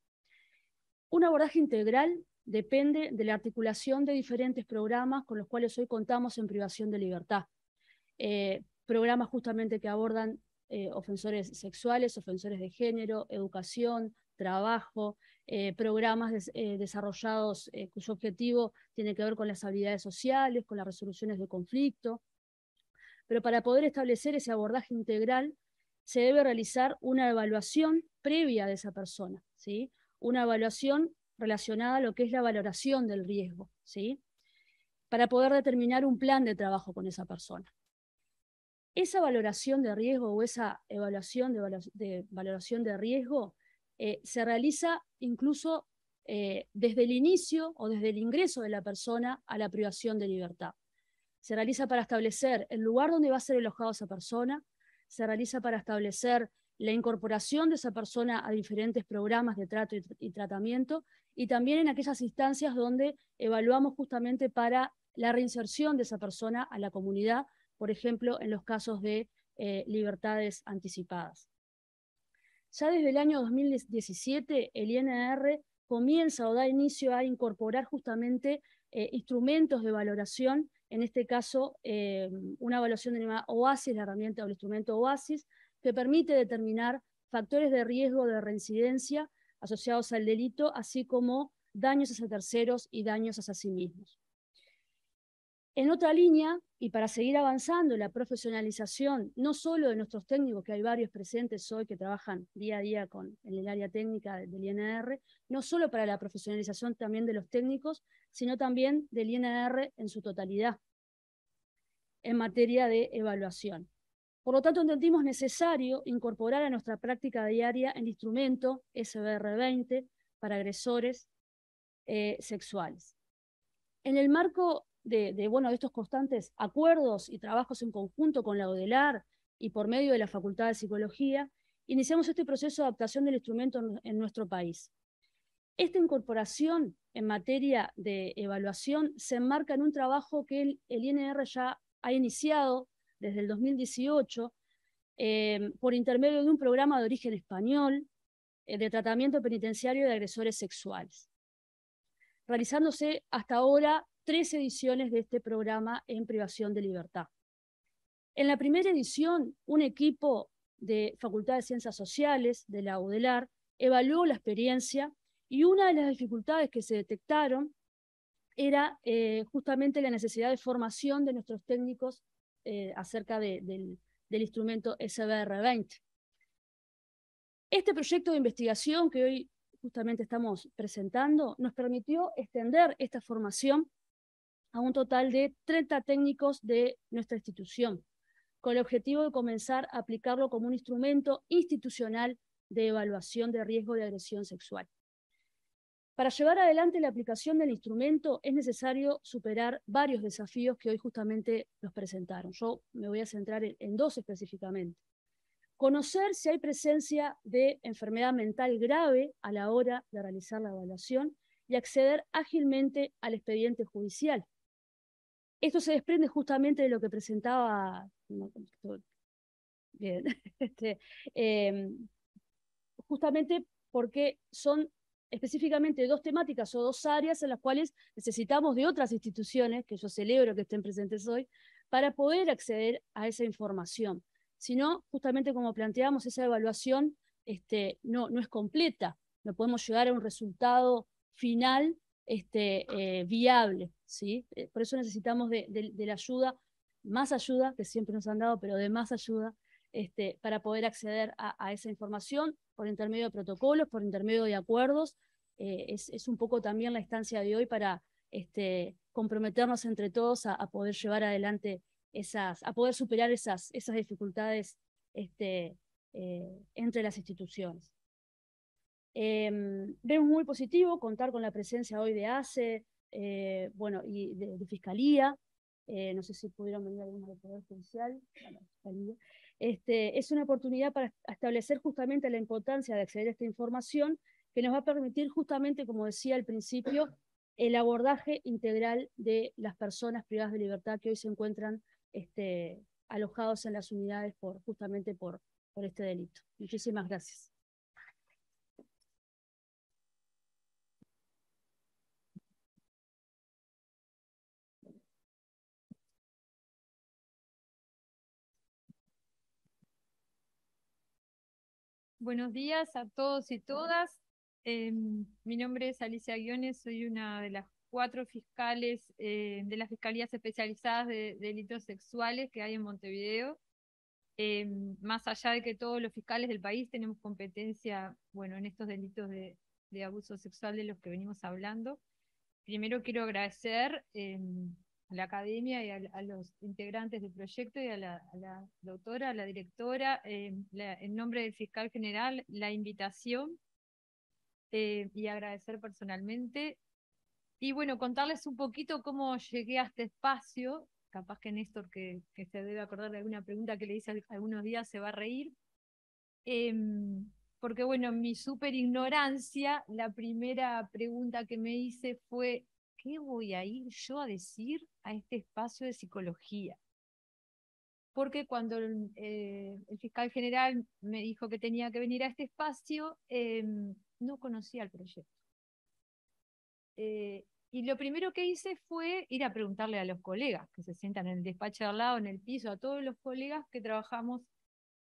Un abordaje integral depende de la articulación de diferentes programas con los cuales hoy contamos en privación de libertad. Eh, programas justamente que abordan eh, ofensores sexuales, ofensores de género, educación, trabajo, eh, programas desarrollados cuyo objetivo tiene que ver con las habilidades sociales, con las resoluciones de conflicto. Pero para poder establecer ese abordaje integral, se debe realizar una evaluación previa de esa persona, ¿sí? una evaluación relacionada a lo que es la valoración del riesgo, ¿sí? para poder determinar un plan de trabajo con esa persona. Esa valoración de riesgo o esa evaluación de, valoración de riesgo eh, se realiza incluso eh, desde el inicio o desde el ingreso de la persona a la privación de libertad. Se realiza para establecer el lugar donde va a ser alojado esa persona, se realiza para establecer la incorporación de esa persona a diferentes programas de trato y, tratamiento y también en aquellas instancias donde evaluamos justamente para la reinserción de esa persona a la comunidad, por ejemplo, en los casos de eh, libertades anticipadas. Ya desde el año 2017, el INR comienza o da inicio a incorporar justamente eh, instrumentos de valoración, en este caso eh, una evaluación de OASIS, la herramienta o el instrumento OASIS, que permite determinar factores de riesgo de reincidencia asociados al delito, así como daños hacia terceros y daños hacia sí mismos. En otra línea, y para seguir avanzando la profesionalización, no solo de nuestros técnicos, que hay varios presentes hoy que trabajan día a día con, en el área técnica del INR, no solo para la profesionalización también de los técnicos, sino también del INR en su totalidad en materia de evaluación. Por lo tanto, entendimos necesario incorporar a nuestra práctica diaria el instrumento SBR20 para agresores eh, sexuales. En el marco de, de estos constantes acuerdos y trabajos en conjunto con la ODELAR y por medio de la Facultad de Psicología, iniciamos este proceso de adaptación del instrumento en, nuestro país. Esta incorporación en materia de evaluación se enmarca en un trabajo que el INR ya ha iniciado desde el 2018 em, por intermedio de un programa de origen español eh, de tratamiento penitenciario de agresores sexuales, realizándose hasta ahora tres ediciones de este programa en privación de libertad. En la primera edición, un equipo de Facultad de Ciencias Sociales de la UDELAR evaluó la experiencia y una de las dificultades que se detectaron era eh, justamente la necesidad de formación de nuestros técnicos eh, acerca del, del instrumento SBR20. Este proyecto de investigación que hoy justamente estamos presentando nos permitió extender esta formación a un total de 30 técnicos de nuestra institución, con el objetivo de comenzar a aplicarlo como un instrumento institucional de evaluación de riesgo de agresión sexual. Para llevar adelante la aplicación del instrumento es necesario superar varios desafíos que hoy justamente nos presentaron. Yo me voy a centrar en, dos específicamente. Conocer si hay presencia de enfermedad mental grave a la hora de realizar la evaluación y acceder ágilmente al expediente judicial. Esto se desprende justamente de lo que presentaba bien, [LAUGHS] este, eh, justamente porque son específicamente dos temáticas o dos áreas en las cuales necesitamos de otras instituciones, que yo celebro que estén presentes hoy, para poder acceder a esa información. Si no, justamente como planteamos, esa evaluación este, no, no es completa, no podemos llegar a un resultado final este, eh, viable. ¿sí? Eh, por eso necesitamos de la ayuda, más ayuda, que siempre nos han dado, pero de más ayuda este, para poder acceder a, esa información por intermedio de protocolos, por intermedio de acuerdos. Eh, es, un poco también la instancia de hoy para este, comprometernos entre todos a, poder llevar adelante esas, a poder superar esas, esas dificultades este, eh, entre las instituciones. Eh, vemos muy positivo contar con la presencia hoy de ACE, eh, bueno, y de, Fiscalía, no sé si pudieron venir algunos de Poder Judicial, este, es una oportunidad para establecer justamente la importancia de acceder a esta información que nos va a permitir justamente, como decía al principio, el abordaje integral de las personas privadas de libertad que hoy se encuentran este, alojados en las unidades justamente por este delito. Muchísimas gracias. Buenos días a todos y todas. Em, mi nombre es Alicia Guiones, soy una de las cuatro fiscales eh, de las fiscalías especializadas de, delitos sexuales que hay en Montevideo. Em, más allá de que todos los fiscales del país tenemos competencia, bueno, en estos delitos de abuso sexual de los que venimos hablando. Primero quiero agradecer em, a la academia y a, los integrantes del proyecto y a la, doctora, a la directora, eh, en nombre del fiscal general, la invitación eh, y agradecer personalmente. Y bueno, contarles un poquito cómo llegué a este espacio. Capaz que Néstor, que, se debe acordar de alguna pregunta que le hice algunos días, se va a reír. Em, porque bueno, mi super ignorancia, la primera pregunta que me hice fue ¿qué voy a ir yo a decir a este espacio de psicología? Porque cuando el, eh, fiscal general me dijo que tenía que venir a este espacio, em, no conocía el proyecto. Eh, y lo primero que hice fue ir a preguntarle a los colegas que se sientan en el despacho de al lado, en el piso, a todos los colegas que trabajamos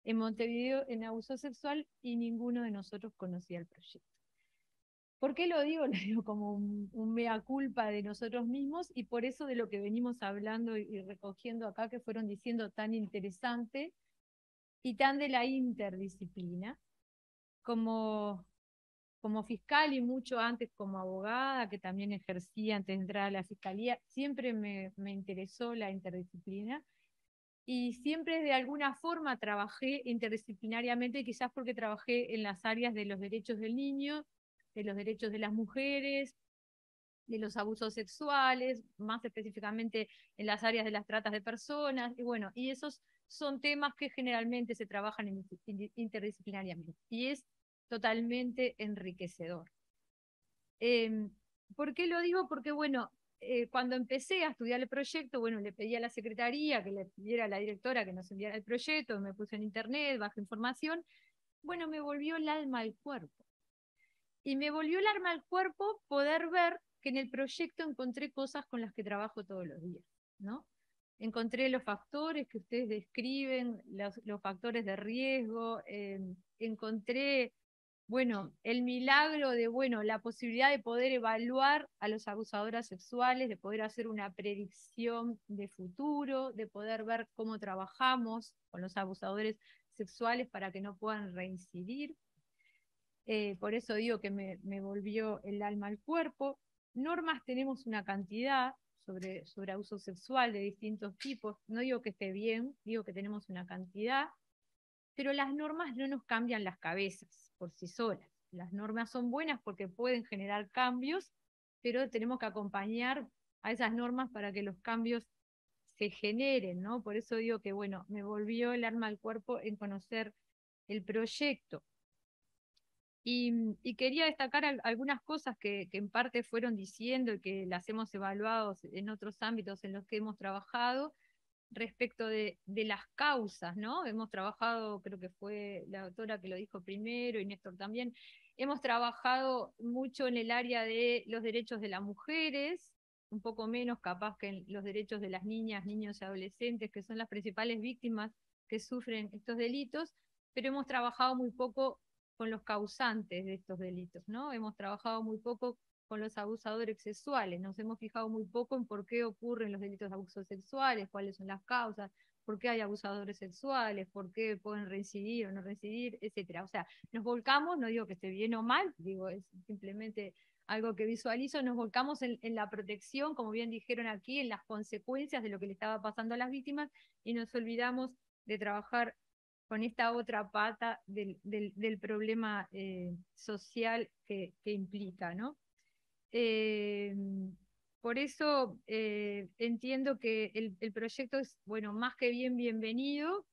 en Montevideo en abuso sexual y ninguno de nosotros conocía el proyecto. ¿Por qué lo digo? Lo [LAUGHS] digo como un, mea culpa de nosotros mismos y por eso de lo que venimos hablando y, recogiendo acá, que fueron diciendo tan interesante y tan de la interdisciplina. Como, como fiscal y mucho antes como abogada, que también ejercía antes de entrar a la fiscalía, siempre me, me interesó la interdisciplina y siempre de alguna forma trabajé interdisciplinariamente, quizás porque trabajé en las áreas de los derechos del niño, de los derechos de las mujeres, de los abusos sexuales, más específicamente en las áreas de las tratas de personas, y bueno, y esos son temas que generalmente se trabajan interdisciplinariamente, y es totalmente enriquecedor. Em, ¿Por qué lo digo? Porque, bueno, eh, cuando empecé a estudiar el proyecto, bueno, le pedí a la secretaría que le pidiera a la directora que nos enviara el proyecto, me puse en internet, bajé información, bueno, me volvió el alma al cuerpo y me volvió el arma al cuerpo poder ver que en el proyecto encontré cosas con las que trabajo todos los días, ¿no? Encontré los factores que ustedes describen, los, factores de riesgo, em, encontré, bueno, el milagro de, bueno, la posibilidad de poder evaluar a los abusadores sexuales, de poder hacer una predicción de futuro, de poder ver cómo trabajamos con los abusadores sexuales para que no puedan reincidir. Eh, por eso digo que me, volvió el alma al cuerpo. Normas tenemos una cantidad sobre, sobre abuso sexual de distintos tipos, no digo que esté bien, digo que tenemos una cantidad, pero las normas no nos cambian las cabezas por sí solas. Las normas son buenas porque pueden generar cambios, pero tenemos que acompañar a esas normas para que los cambios se generen, ¿no? Por eso digo que, bueno, me volvió el alma al cuerpo en conocer el proyecto. Mm, y, quería destacar algunas cosas que, en parte fueron diciendo y que las hemos evaluado en otros ámbitos en los que hemos trabajado respecto de, las causas, ¿no? Hemos trabajado, creo que fue la doctora que lo dijo primero y Néstor también, hemos trabajado mucho en el área de los derechos de las mujeres, un poco menos capaz que en los derechos de las niñas, niños y adolescentes, que son las principales víctimas que sufren estos delitos, pero hemos trabajado muy poco con los causantes de estos delitos, ¿no? Hemos trabajado muy poco con los abusadores sexuales, nos hemos fijado muy poco en por qué ocurren los delitos de abusos sexuales, cuáles son las causas, por qué hay abusadores sexuales, por qué pueden reincidir o no reincidir, etcétera. O sea, nos volcamos, no digo que esté bien o mal, digo, es simplemente algo que visualizo, nos volcamos en, la protección, como bien dijeron aquí, en las consecuencias de lo que le estaba pasando a las víctimas y nos olvidamos de trabajar con esta otra pata del, del, problema eh, social que, que, implica, ¿no? Eh, por eso eh, entiendo que el, el, proyecto es, bueno, más que bien bienvenido,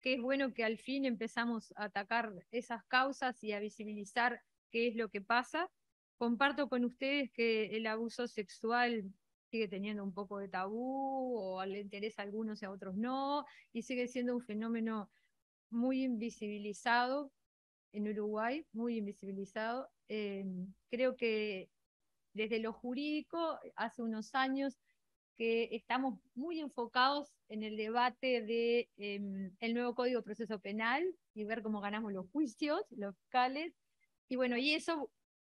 que es bueno que al fin empezamos a atacar esas causas y a visibilizar qué es lo que pasa. Comparto con ustedes que el abuso sexual sigue teniendo un poco de tabú o le interesa a algunos y a otros no, y sigue siendo un fenómeno muy invisibilizado en Uruguay, muy invisibilizado. Eh, creo que desde lo jurídico, hace unos años que estamos muy enfocados en el debate de, em, el nuevo Código de Proceso Penal y ver cómo ganamos los juicios, los fiscales. Y bueno, y eso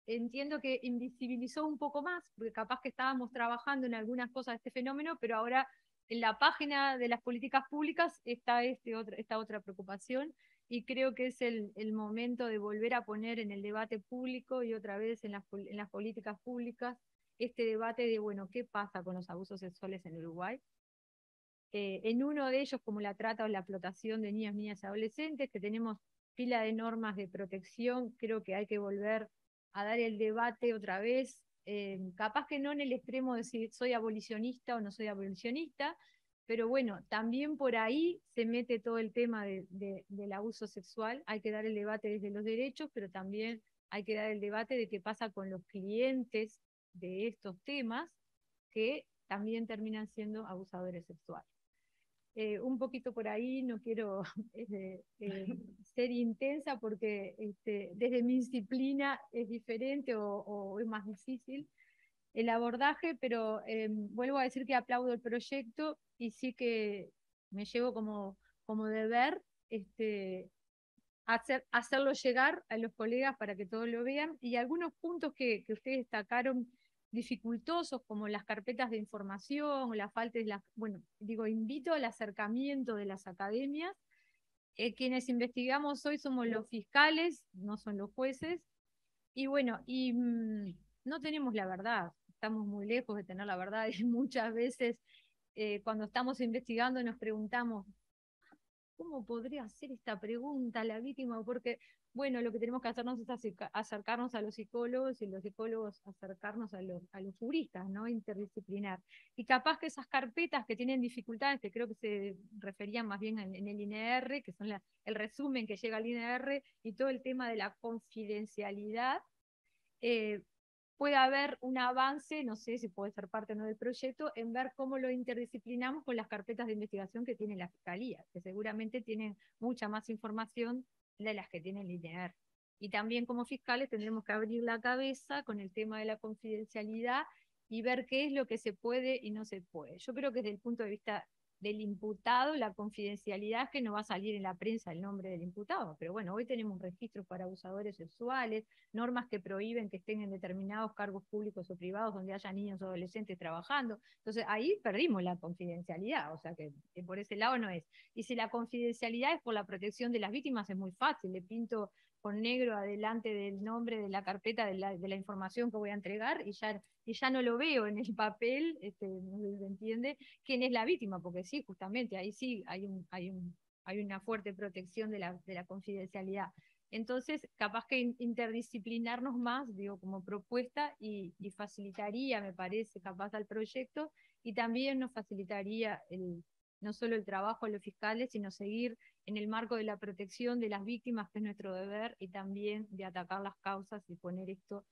entiendo que invisibilizó un poco más, porque capaz que estábamos trabajando en algunas cosas de este fenómeno, pero ahora en la página de las políticas públicas está este esta otra preocupación y creo que es el, momento de volver a poner en el debate público y otra vez en las, políticas públicas este debate de, bueno, ¿qué pasa con los abusos sexuales en Uruguay? Eh, en uno de ellos, como la trata o la explotación de niñas, niñas y adolescentes, que tenemos pila de normas de protección, creo que hay que volver a dar el debate otra vez Em, capaz que no en el extremo de si soy abolicionista o no soy abolicionista, pero bueno, también por ahí se mete todo el tema del abuso sexual, hay que dar el debate desde los derechos, pero también hay que dar el debate de qué pasa con los clientes de estos temas que también terminan siendo abusadores sexuales. Eh, un poquito por ahí, no quiero [LAUGHS] este, eh, ser intensa porque este, desde mi disciplina es diferente o, es más difícil el abordaje, pero eh, vuelvo a decir que aplaudo el proyecto y sí que me llevo como, como deber este, hacer, hacerlo llegar a los colegas para que todos lo vean y algunos puntos que, que ustedes destacaron dificultosos como las carpetas de información, o la falta de las... Bueno, digo, invito al acercamiento de las academias. Eh, quienes investigamos hoy somos los fiscales, no son los jueces. Y bueno, y mm, no tenemos la verdad, estamos muy lejos de tener la verdad [LAUGHS] y muchas veces eh, cuando estamos investigando nos preguntamos, ¿cómo podría hacer esta pregunta la víctima? Porque, bueno, lo que tenemos que hacernos es acercarnos a los psicólogos y los psicólogos acercarnos a los, juristas, ¿no? Interdisciplinar. Y capaz que esas carpetas que tienen dificultades, que creo que se referían más bien en, el INR, que son el resumen que llega al INR y todo el tema de la confidencialidad, eh, puede haber un avance, no sé si puede ser parte o no del proyecto, en ver cómo lo interdisciplinamos con las carpetas de investigación que tiene la Fiscalía, que seguramente tienen mucha más información de las que tiene el INER. Y también como fiscales tendremos que abrir la cabeza con el tema de la confidencialidad y ver qué es lo que se puede y no se puede. Yo creo que desde el punto de vista del imputado, la confidencialidad que no va a salir en la prensa el nombre del imputado. Pero bueno, hoy tenemos registros para abusadores sexuales, normas que prohíben que estén en determinados cargos públicos o privados donde haya niños o adolescentes trabajando. Entonces ahí perdimos la confidencialidad, o sea que por ese lado no es. Y si la confidencialidad es por la protección de las víctimas, es muy fácil. Le pinto con negro adelante del nombre de la carpeta de la, de la, información que voy a entregar y ya, y ya no lo veo en el papel, este, no se entiende quién es la víctima, porque sí, justamente ahí sí hay, un, hay, un, hay una fuerte protección de la, de la confidencialidad. Entonces, capaz que interdisciplinarnos más, digo, como propuesta y, y, facilitaría, me parece, capaz al proyecto y también nos facilitaría el, no solo el trabajo de los fiscales, sino seguir en el marco de la protección de las víctimas, que es nuestro deber, y también de atacar las causas y poner esto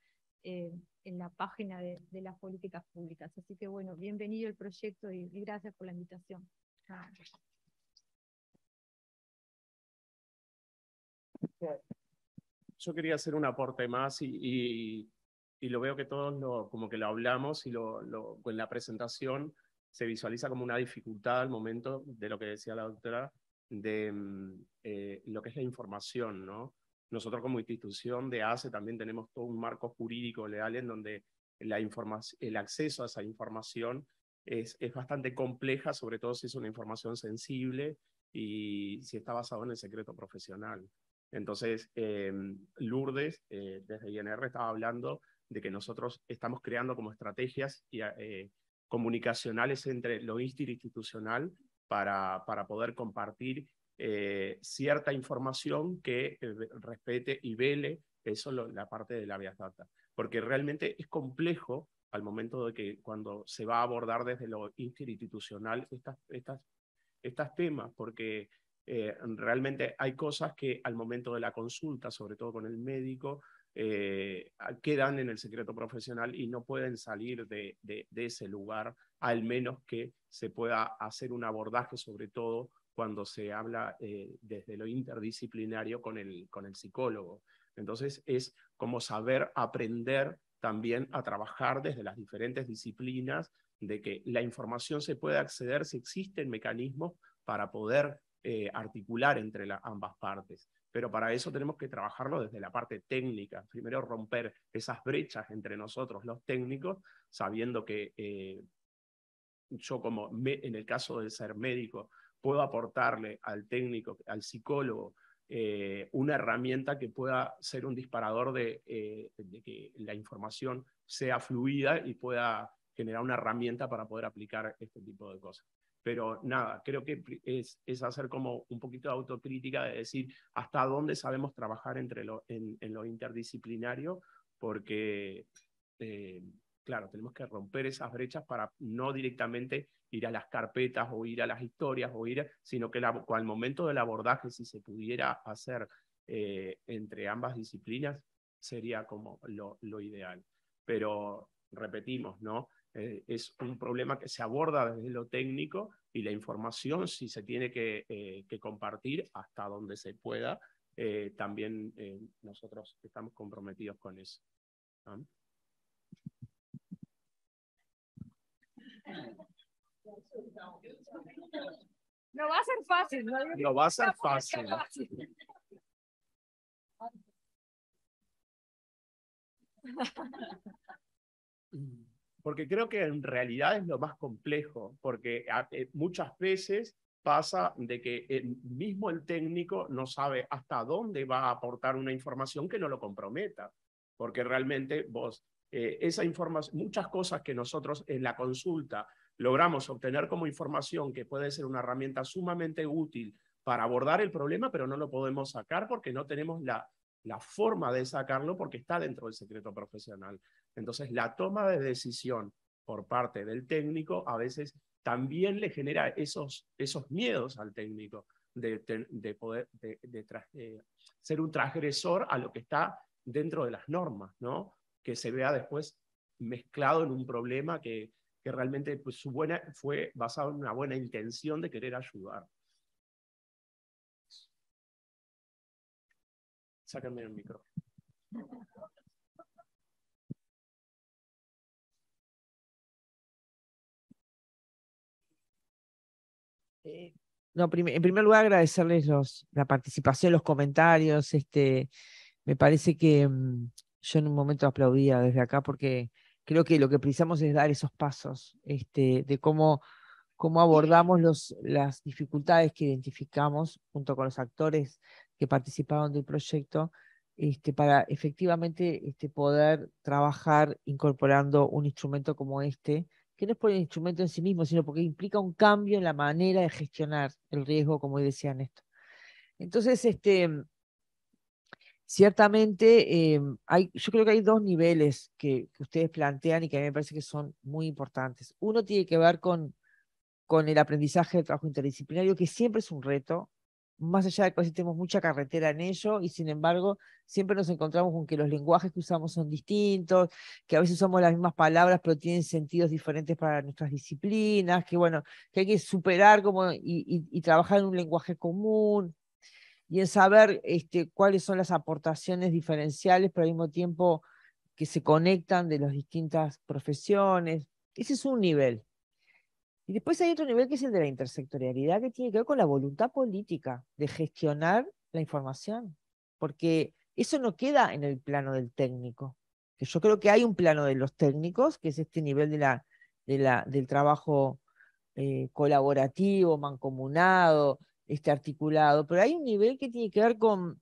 eh, en la página de, las políticas públicas. Así que bueno, bienvenido el proyecto y, gracias por la invitación. Ah, Yo quería hacer un aporte más y, lo veo que todos lo, como que lo hablamos y lo, en la presentación se visualiza como una dificultad al momento de lo que decía la doctora, de mm, eh, lo que es la información, ¿no? Nosotros como institución de ACE también tenemos todo un marco jurídico legal en donde la el acceso a esa información es, bastante compleja, sobre todo si es una información sensible y si está basado en el secreto profesional. Entonces, em, Lourdes, eh, desde INR, estaba hablando de que nosotros estamos creando como estrategias y, eh, comunicacionales entre lo e institucional para, poder compartir eh, cierta información que eh, respete y vele eso la parte de la bias Data, porque realmente es complejo al momento de que cuando se va a abordar desde lo institucional estas, temas, porque eh, realmente hay cosas que al momento de la consulta, sobre todo con el médico, quedan en el secreto profesional y no pueden salir de, de ese lugar al menos que se pueda hacer un abordaje, sobre todo cuando se habla eh, desde lo interdisciplinario con el, con el psicólogo. Entonces es como saber aprender también a trabajar desde las diferentes disciplinas, de que la información se puede acceder si existen mecanismos para poder eh, articular entre la, ambas partes. Pero para eso tenemos que trabajarlo desde la parte técnica. Primero romper esas brechas entre nosotros, los técnicos, sabiendo que eh, yo como en el caso de ser médico, puedo aportarle al técnico, al psicólogo, eh, una herramienta que pueda ser un disparador eh, de, que la información sea fluida y pueda generar una herramienta para poder aplicar este tipo de cosas. Pero nada, creo que es, es hacer como un poquito de autocrítica de decir hasta dónde sabemos trabajar entre lo, en, lo interdisciplinario, porque eh, claro, tenemos que romper esas brechas para no directamente ir a las carpetas o ir a las historias o ir, sino que al momento del abordaje, si se pudiera hacer eh, entre ambas disciplinas, sería como lo, ideal. Pero repetimos, ¿no? Eh, es un problema que se aborda desde lo técnico y la información, si se tiene que, eh, compartir hasta donde se pueda, también nosotros estamos comprometidos con eso. No va a ser fácil. No, va a ser fácil. Porque creo que en realidad es lo más complejo, porque eh, muchas veces pasa de que el mismo el técnico no sabe hasta dónde va a aportar una información que no lo comprometa, porque realmente vos, eh, esa información, muchas cosas que nosotros en la consulta logramos obtener como información que puede ser una herramienta sumamente útil para abordar el problema, pero no lo podemos sacar porque no tenemos la, la forma de sacarlo porque está dentro del secreto profesional. Entonces, la toma de decisión por parte del técnico a veces también le genera esos, esos miedos al técnico de, de poder de, ser un transgresor a lo que está dentro de las normas, ¿no? que se vea después mezclado en un problema que, que realmente pues, buena, fue basado en una buena intención de querer ayudar. Sáquenme el micrófono. no, en primer lugar agradecerles los, la participación, los comentarios. Este, me parece que mm, yo en un momento aplaudía desde acá porque creo que lo que precisamos es dar esos pasos este, de cómo, cómo abordamos los, las dificultades que identificamos junto con los actores que participaron del proyecto este, para efectivamente este, poder trabajar incorporando un instrumento como este, que no es por el instrumento en sí mismo, sino porque implica un cambio en la manera de gestionar el riesgo, como decía Néstor. Entonces, este, Ciertamente, eh, hay, yo creo que hay dos niveles que, ustedes plantean y que a mí me parece que son muy importantes. Uno tiene que ver con, con el aprendizaje del trabajo interdisciplinario, que siempre es un reto, más allá de que tenemos mucha carretera en ello y sin embargo siempre nos encontramos con que los lenguajes que usamos son distintos, que a veces usamos las mismas palabras pero tienen sentidos diferentes para nuestras disciplinas, que bueno, que hay que superar como y trabajar en un lenguaje común y en saber este, cuáles son las aportaciones diferenciales, pero al mismo tiempo que se conectan de las distintas profesiones. Ese es un nivel. Y después hay otro nivel que es el de la intersectorialidad, que tiene que ver con la voluntad política de gestionar la información, porque eso no queda en el plano del técnico. Que yo creo que hay un plano de los técnicos, que es este nivel del trabajo eh, colaborativo, mancomunado, este, articulado, pero hay un nivel que tiene que ver con,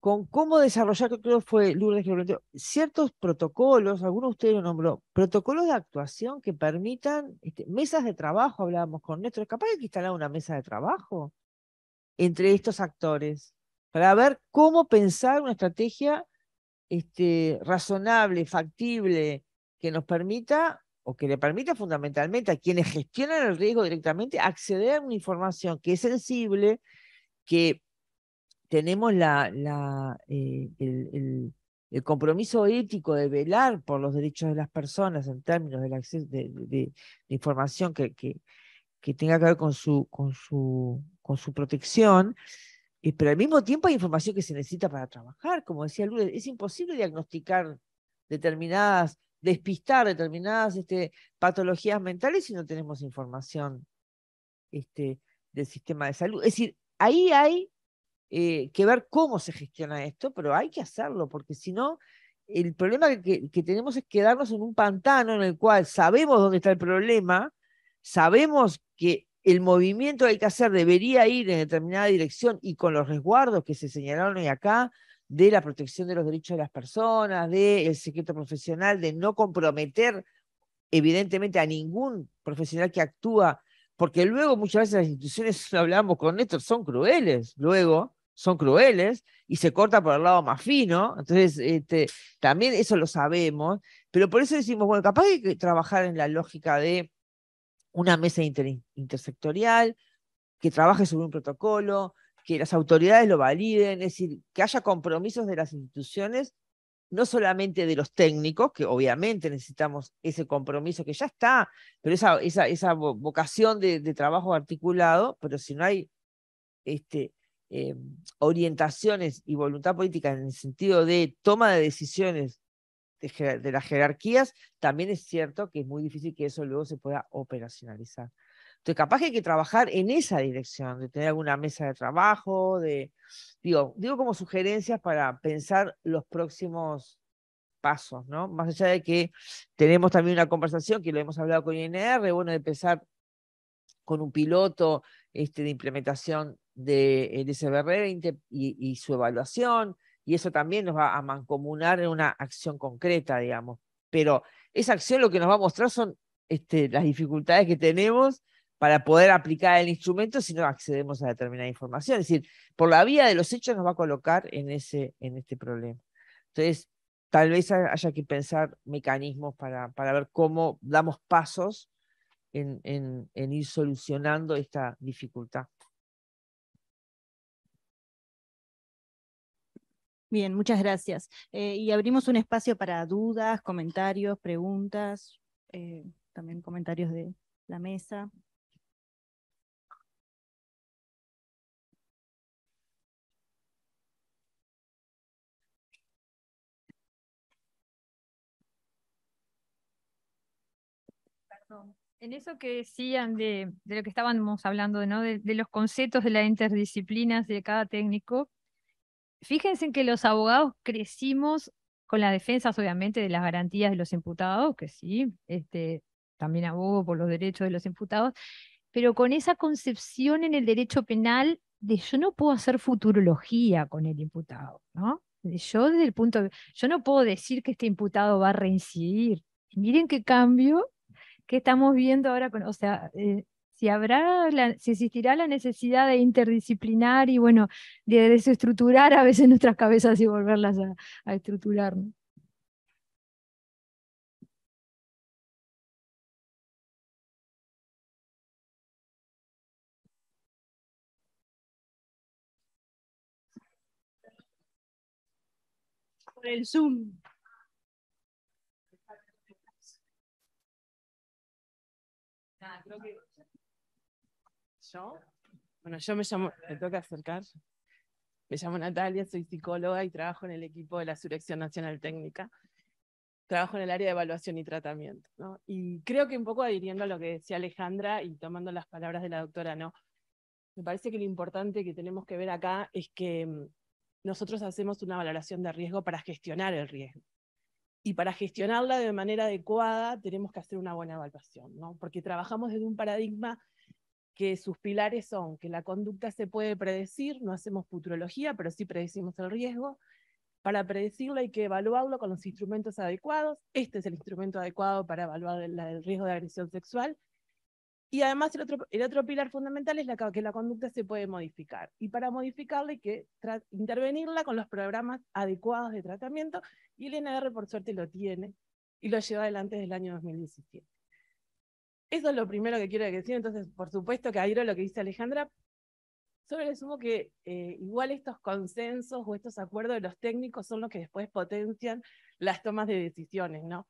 con cómo desarrollar, creo que fue Lourdes que lo planteó, ciertos protocolos, algunos de ustedes lo nombró, protocolos de actuación que permitan este, mesas de trabajo, hablábamos con Néstor, capaz de que instalar una mesa de trabajo entre estos actores para ver cómo pensar una estrategia este, razonable, factible, que nos permita o que le permita fundamentalmente a quienes gestionan el riesgo directamente acceder a una información que es sensible, que tenemos la, eh, el, compromiso ético de velar por los derechos de las personas en términos del acceso de, información que, que, tenga que ver con su, con su, con su protección, eh, pero al mismo tiempo hay información que se necesita para trabajar. Como decía Lourdes, es imposible diagnosticar determinadas despistar determinadas este, patologías mentales si no tenemos información este, del sistema de salud. Es decir, ahí hay eh, que ver cómo se gestiona esto, pero hay que hacerlo, porque si no, el problema que, tenemos es quedarnos en un pantano en el cual sabemos dónde está el problema, sabemos que el movimiento que hay que hacer debería ir en determinada dirección y con los resguardos que se señalaron hoy acá, de la protección de los derechos de las personas, del el secreto profesional, de no comprometer evidentemente a ningún profesional que actúa, porque luego muchas veces las instituciones, [LAUGHS] hablamos con estos son crueles, luego son crueles y se corta por el lado más fino, entonces este, también eso lo sabemos, pero por eso decimos, bueno, capaz hay que trabajar en la lógica de una mesa intersectorial que trabaje sobre un protocolo, que las autoridades lo validen, es decir, que haya compromisos de las instituciones, no solamente de los técnicos, que obviamente necesitamos ese compromiso que ya está, pero esa, esa, vocación de, trabajo articulado, pero si no hay este, em, orientaciones y voluntad política en el sentido de toma de decisiones de las jerarquías, también es cierto que es muy difícil que eso luego se pueda operacionalizar. Entonces, capaz que hay que trabajar en esa dirección, de tener alguna mesa de trabajo, de, digo, digo como sugerencias para pensar los próximos pasos, ¿no? Más allá de que tenemos también una conversación que lo hemos hablado con INR, bueno, de empezar con un piloto este, de implementación del de, SBR20 y, su evaluación, y eso también nos va a mancomunar en una acción concreta, digamos. Pero esa acción lo que nos va a mostrar son este, las dificultades que tenemos para poder aplicar el instrumento si no accedemos a determinada información. Es decir, por la vía de los hechos nos va a colocar en, ese, en este problema. Entonces, tal vez haya que pensar mecanismos para, para ver cómo damos pasos en, ir solucionando esta dificultad. Bien, muchas gracias. Eh, y abrimos un espacio para dudas, comentarios, preguntas, eh, también comentarios de la mesa. En eso que decían de, lo que estábamos hablando, ¿no? de, los conceptos de las interdisciplinas de cada técnico, fíjense en que los abogados crecimos con las defensas, obviamente, de las garantías de los imputados, que sí, este, también abogo por los derechos de los imputados, pero con esa concepción en el derecho penal de yo no puedo hacer futurología con el imputado, ¿no? yo desde el punto de, yo no puedo decir que este imputado va a reincidir. miren qué cambio qué estamos viendo ahora, o sea, eh, si habrá, si existirá la necesidad de interdisciplinar y bueno, de desestructurar a veces [LAUGHS] nuestras cabezas y volverlas a, estructurar. Por el Zoom. ¿Yo? Bueno, yo me llamo. Me toca acercar. Me llamo Natalia, soy psicóloga y trabajo en el equipo de la Selección Nacional Técnica. Trabajo en el área de evaluación y tratamiento. Y creo que un poco adhiriendo a lo que decía Alejandra y tomando las palabras de la doctora, ¿no? Me parece que lo importante que tenemos que ver acá es que mm, nosotros hacemos una valoración de riesgo para gestionar el riesgo y para gestionarla de manera adecuada tenemos que hacer una buena evaluación, porque trabajamos desde un paradigma que sus pilares son que la conducta se puede predecir, no hacemos futurología, pero sí predecimos el riesgo. Para predecirlo hay que evaluarlo con los instrumentos adecuados. Este es el instrumento adecuado para evaluar el riesgo de agresión sexual y además el otro, pilar fundamental es la, que la conducta se puede modificar. Y para modificarla hay que intervenirla con los programas adecuados de tratamiento y el NR por suerte lo tiene y lo lleva adelante desde el año 2017. Eso es lo primero que quiero decir. Entonces, por supuesto que adhiero a lo que dice Alejandra. sobre le sumo que eh, igual estos consensos o estos acuerdos de los técnicos son los que después potencian las tomas de decisiones, ¿no?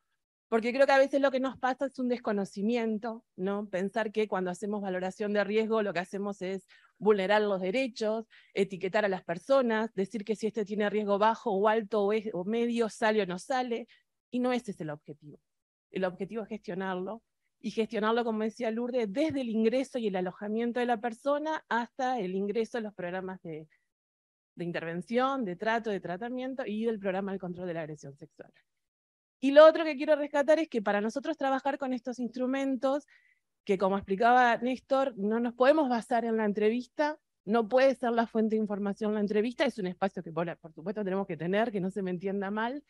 porque creo que a veces lo que nos pasa es un desconocimiento, ¿no? Pensar que cuando hacemos valoración de riesgo lo que hacemos es vulnerar los derechos, etiquetar a las personas, decir que si este tiene riesgo bajo o alto o, medio, sale o no sale, y no ese es el objetivo. El objetivo es gestionarlo y gestionarlo, como decía Lourdes, desde el ingreso y el alojamiento de la persona hasta el ingreso a los programas de, de intervención, de trato, de tratamiento y del programa de control de la agresión sexual. Y lo otro que quiero rescatar es que para nosotros trabajar con estos instrumentos, que como explicaba Néstor, no nos podemos basar en la entrevista, no puede ser la fuente de información la entrevista, es un espacio que por, supuesto tenemos que tener, que no se me entienda mal,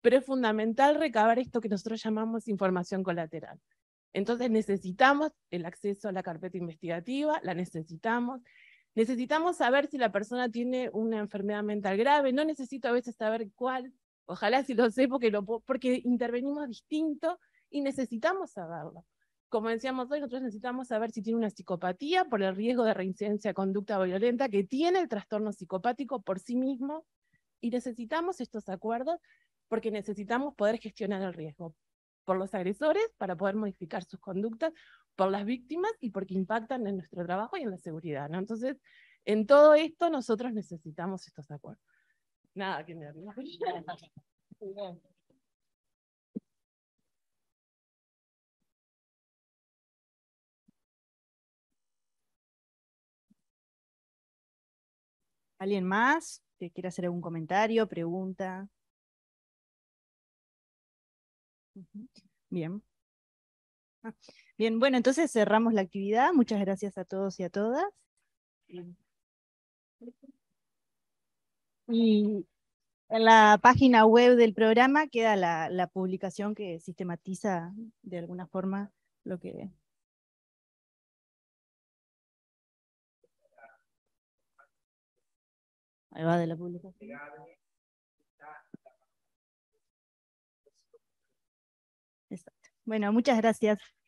pero es fundamental recabar esto que nosotros llamamos información colateral. Entonces necesitamos el acceso a la carpeta investigativa, la necesitamos. Necesitamos saber si la persona tiene una enfermedad mental grave, no necesito a veces saber cuál, Ojalá si lo sé porque, porque intervenimos distinto y necesitamos saberlo. Como decíamos hoy, nosotros necesitamos saber si tiene una psicopatía por el riesgo de reincidencia conducta conducta violenta que tiene el trastorno psicopático por sí mismo y necesitamos estos acuerdos porque necesitamos poder gestionar el riesgo por los agresores para poder modificar sus conductas, por las víctimas y porque impactan en nuestro trabajo y en la seguridad. ¿no? Entonces, en todo esto nosotros necesitamos estos acuerdos. Nada, que me [LAUGHS] ¿Alguien más que quiera hacer algún comentario, pregunta? Bien. Ah, bien, bueno, entonces cerramos la actividad. Muchas gracias a todos y a todas. Y en la página web del programa queda la, publicación que sistematiza de alguna forma lo que... Ahí va de la publicación. Exacto. Bueno, muchas gracias.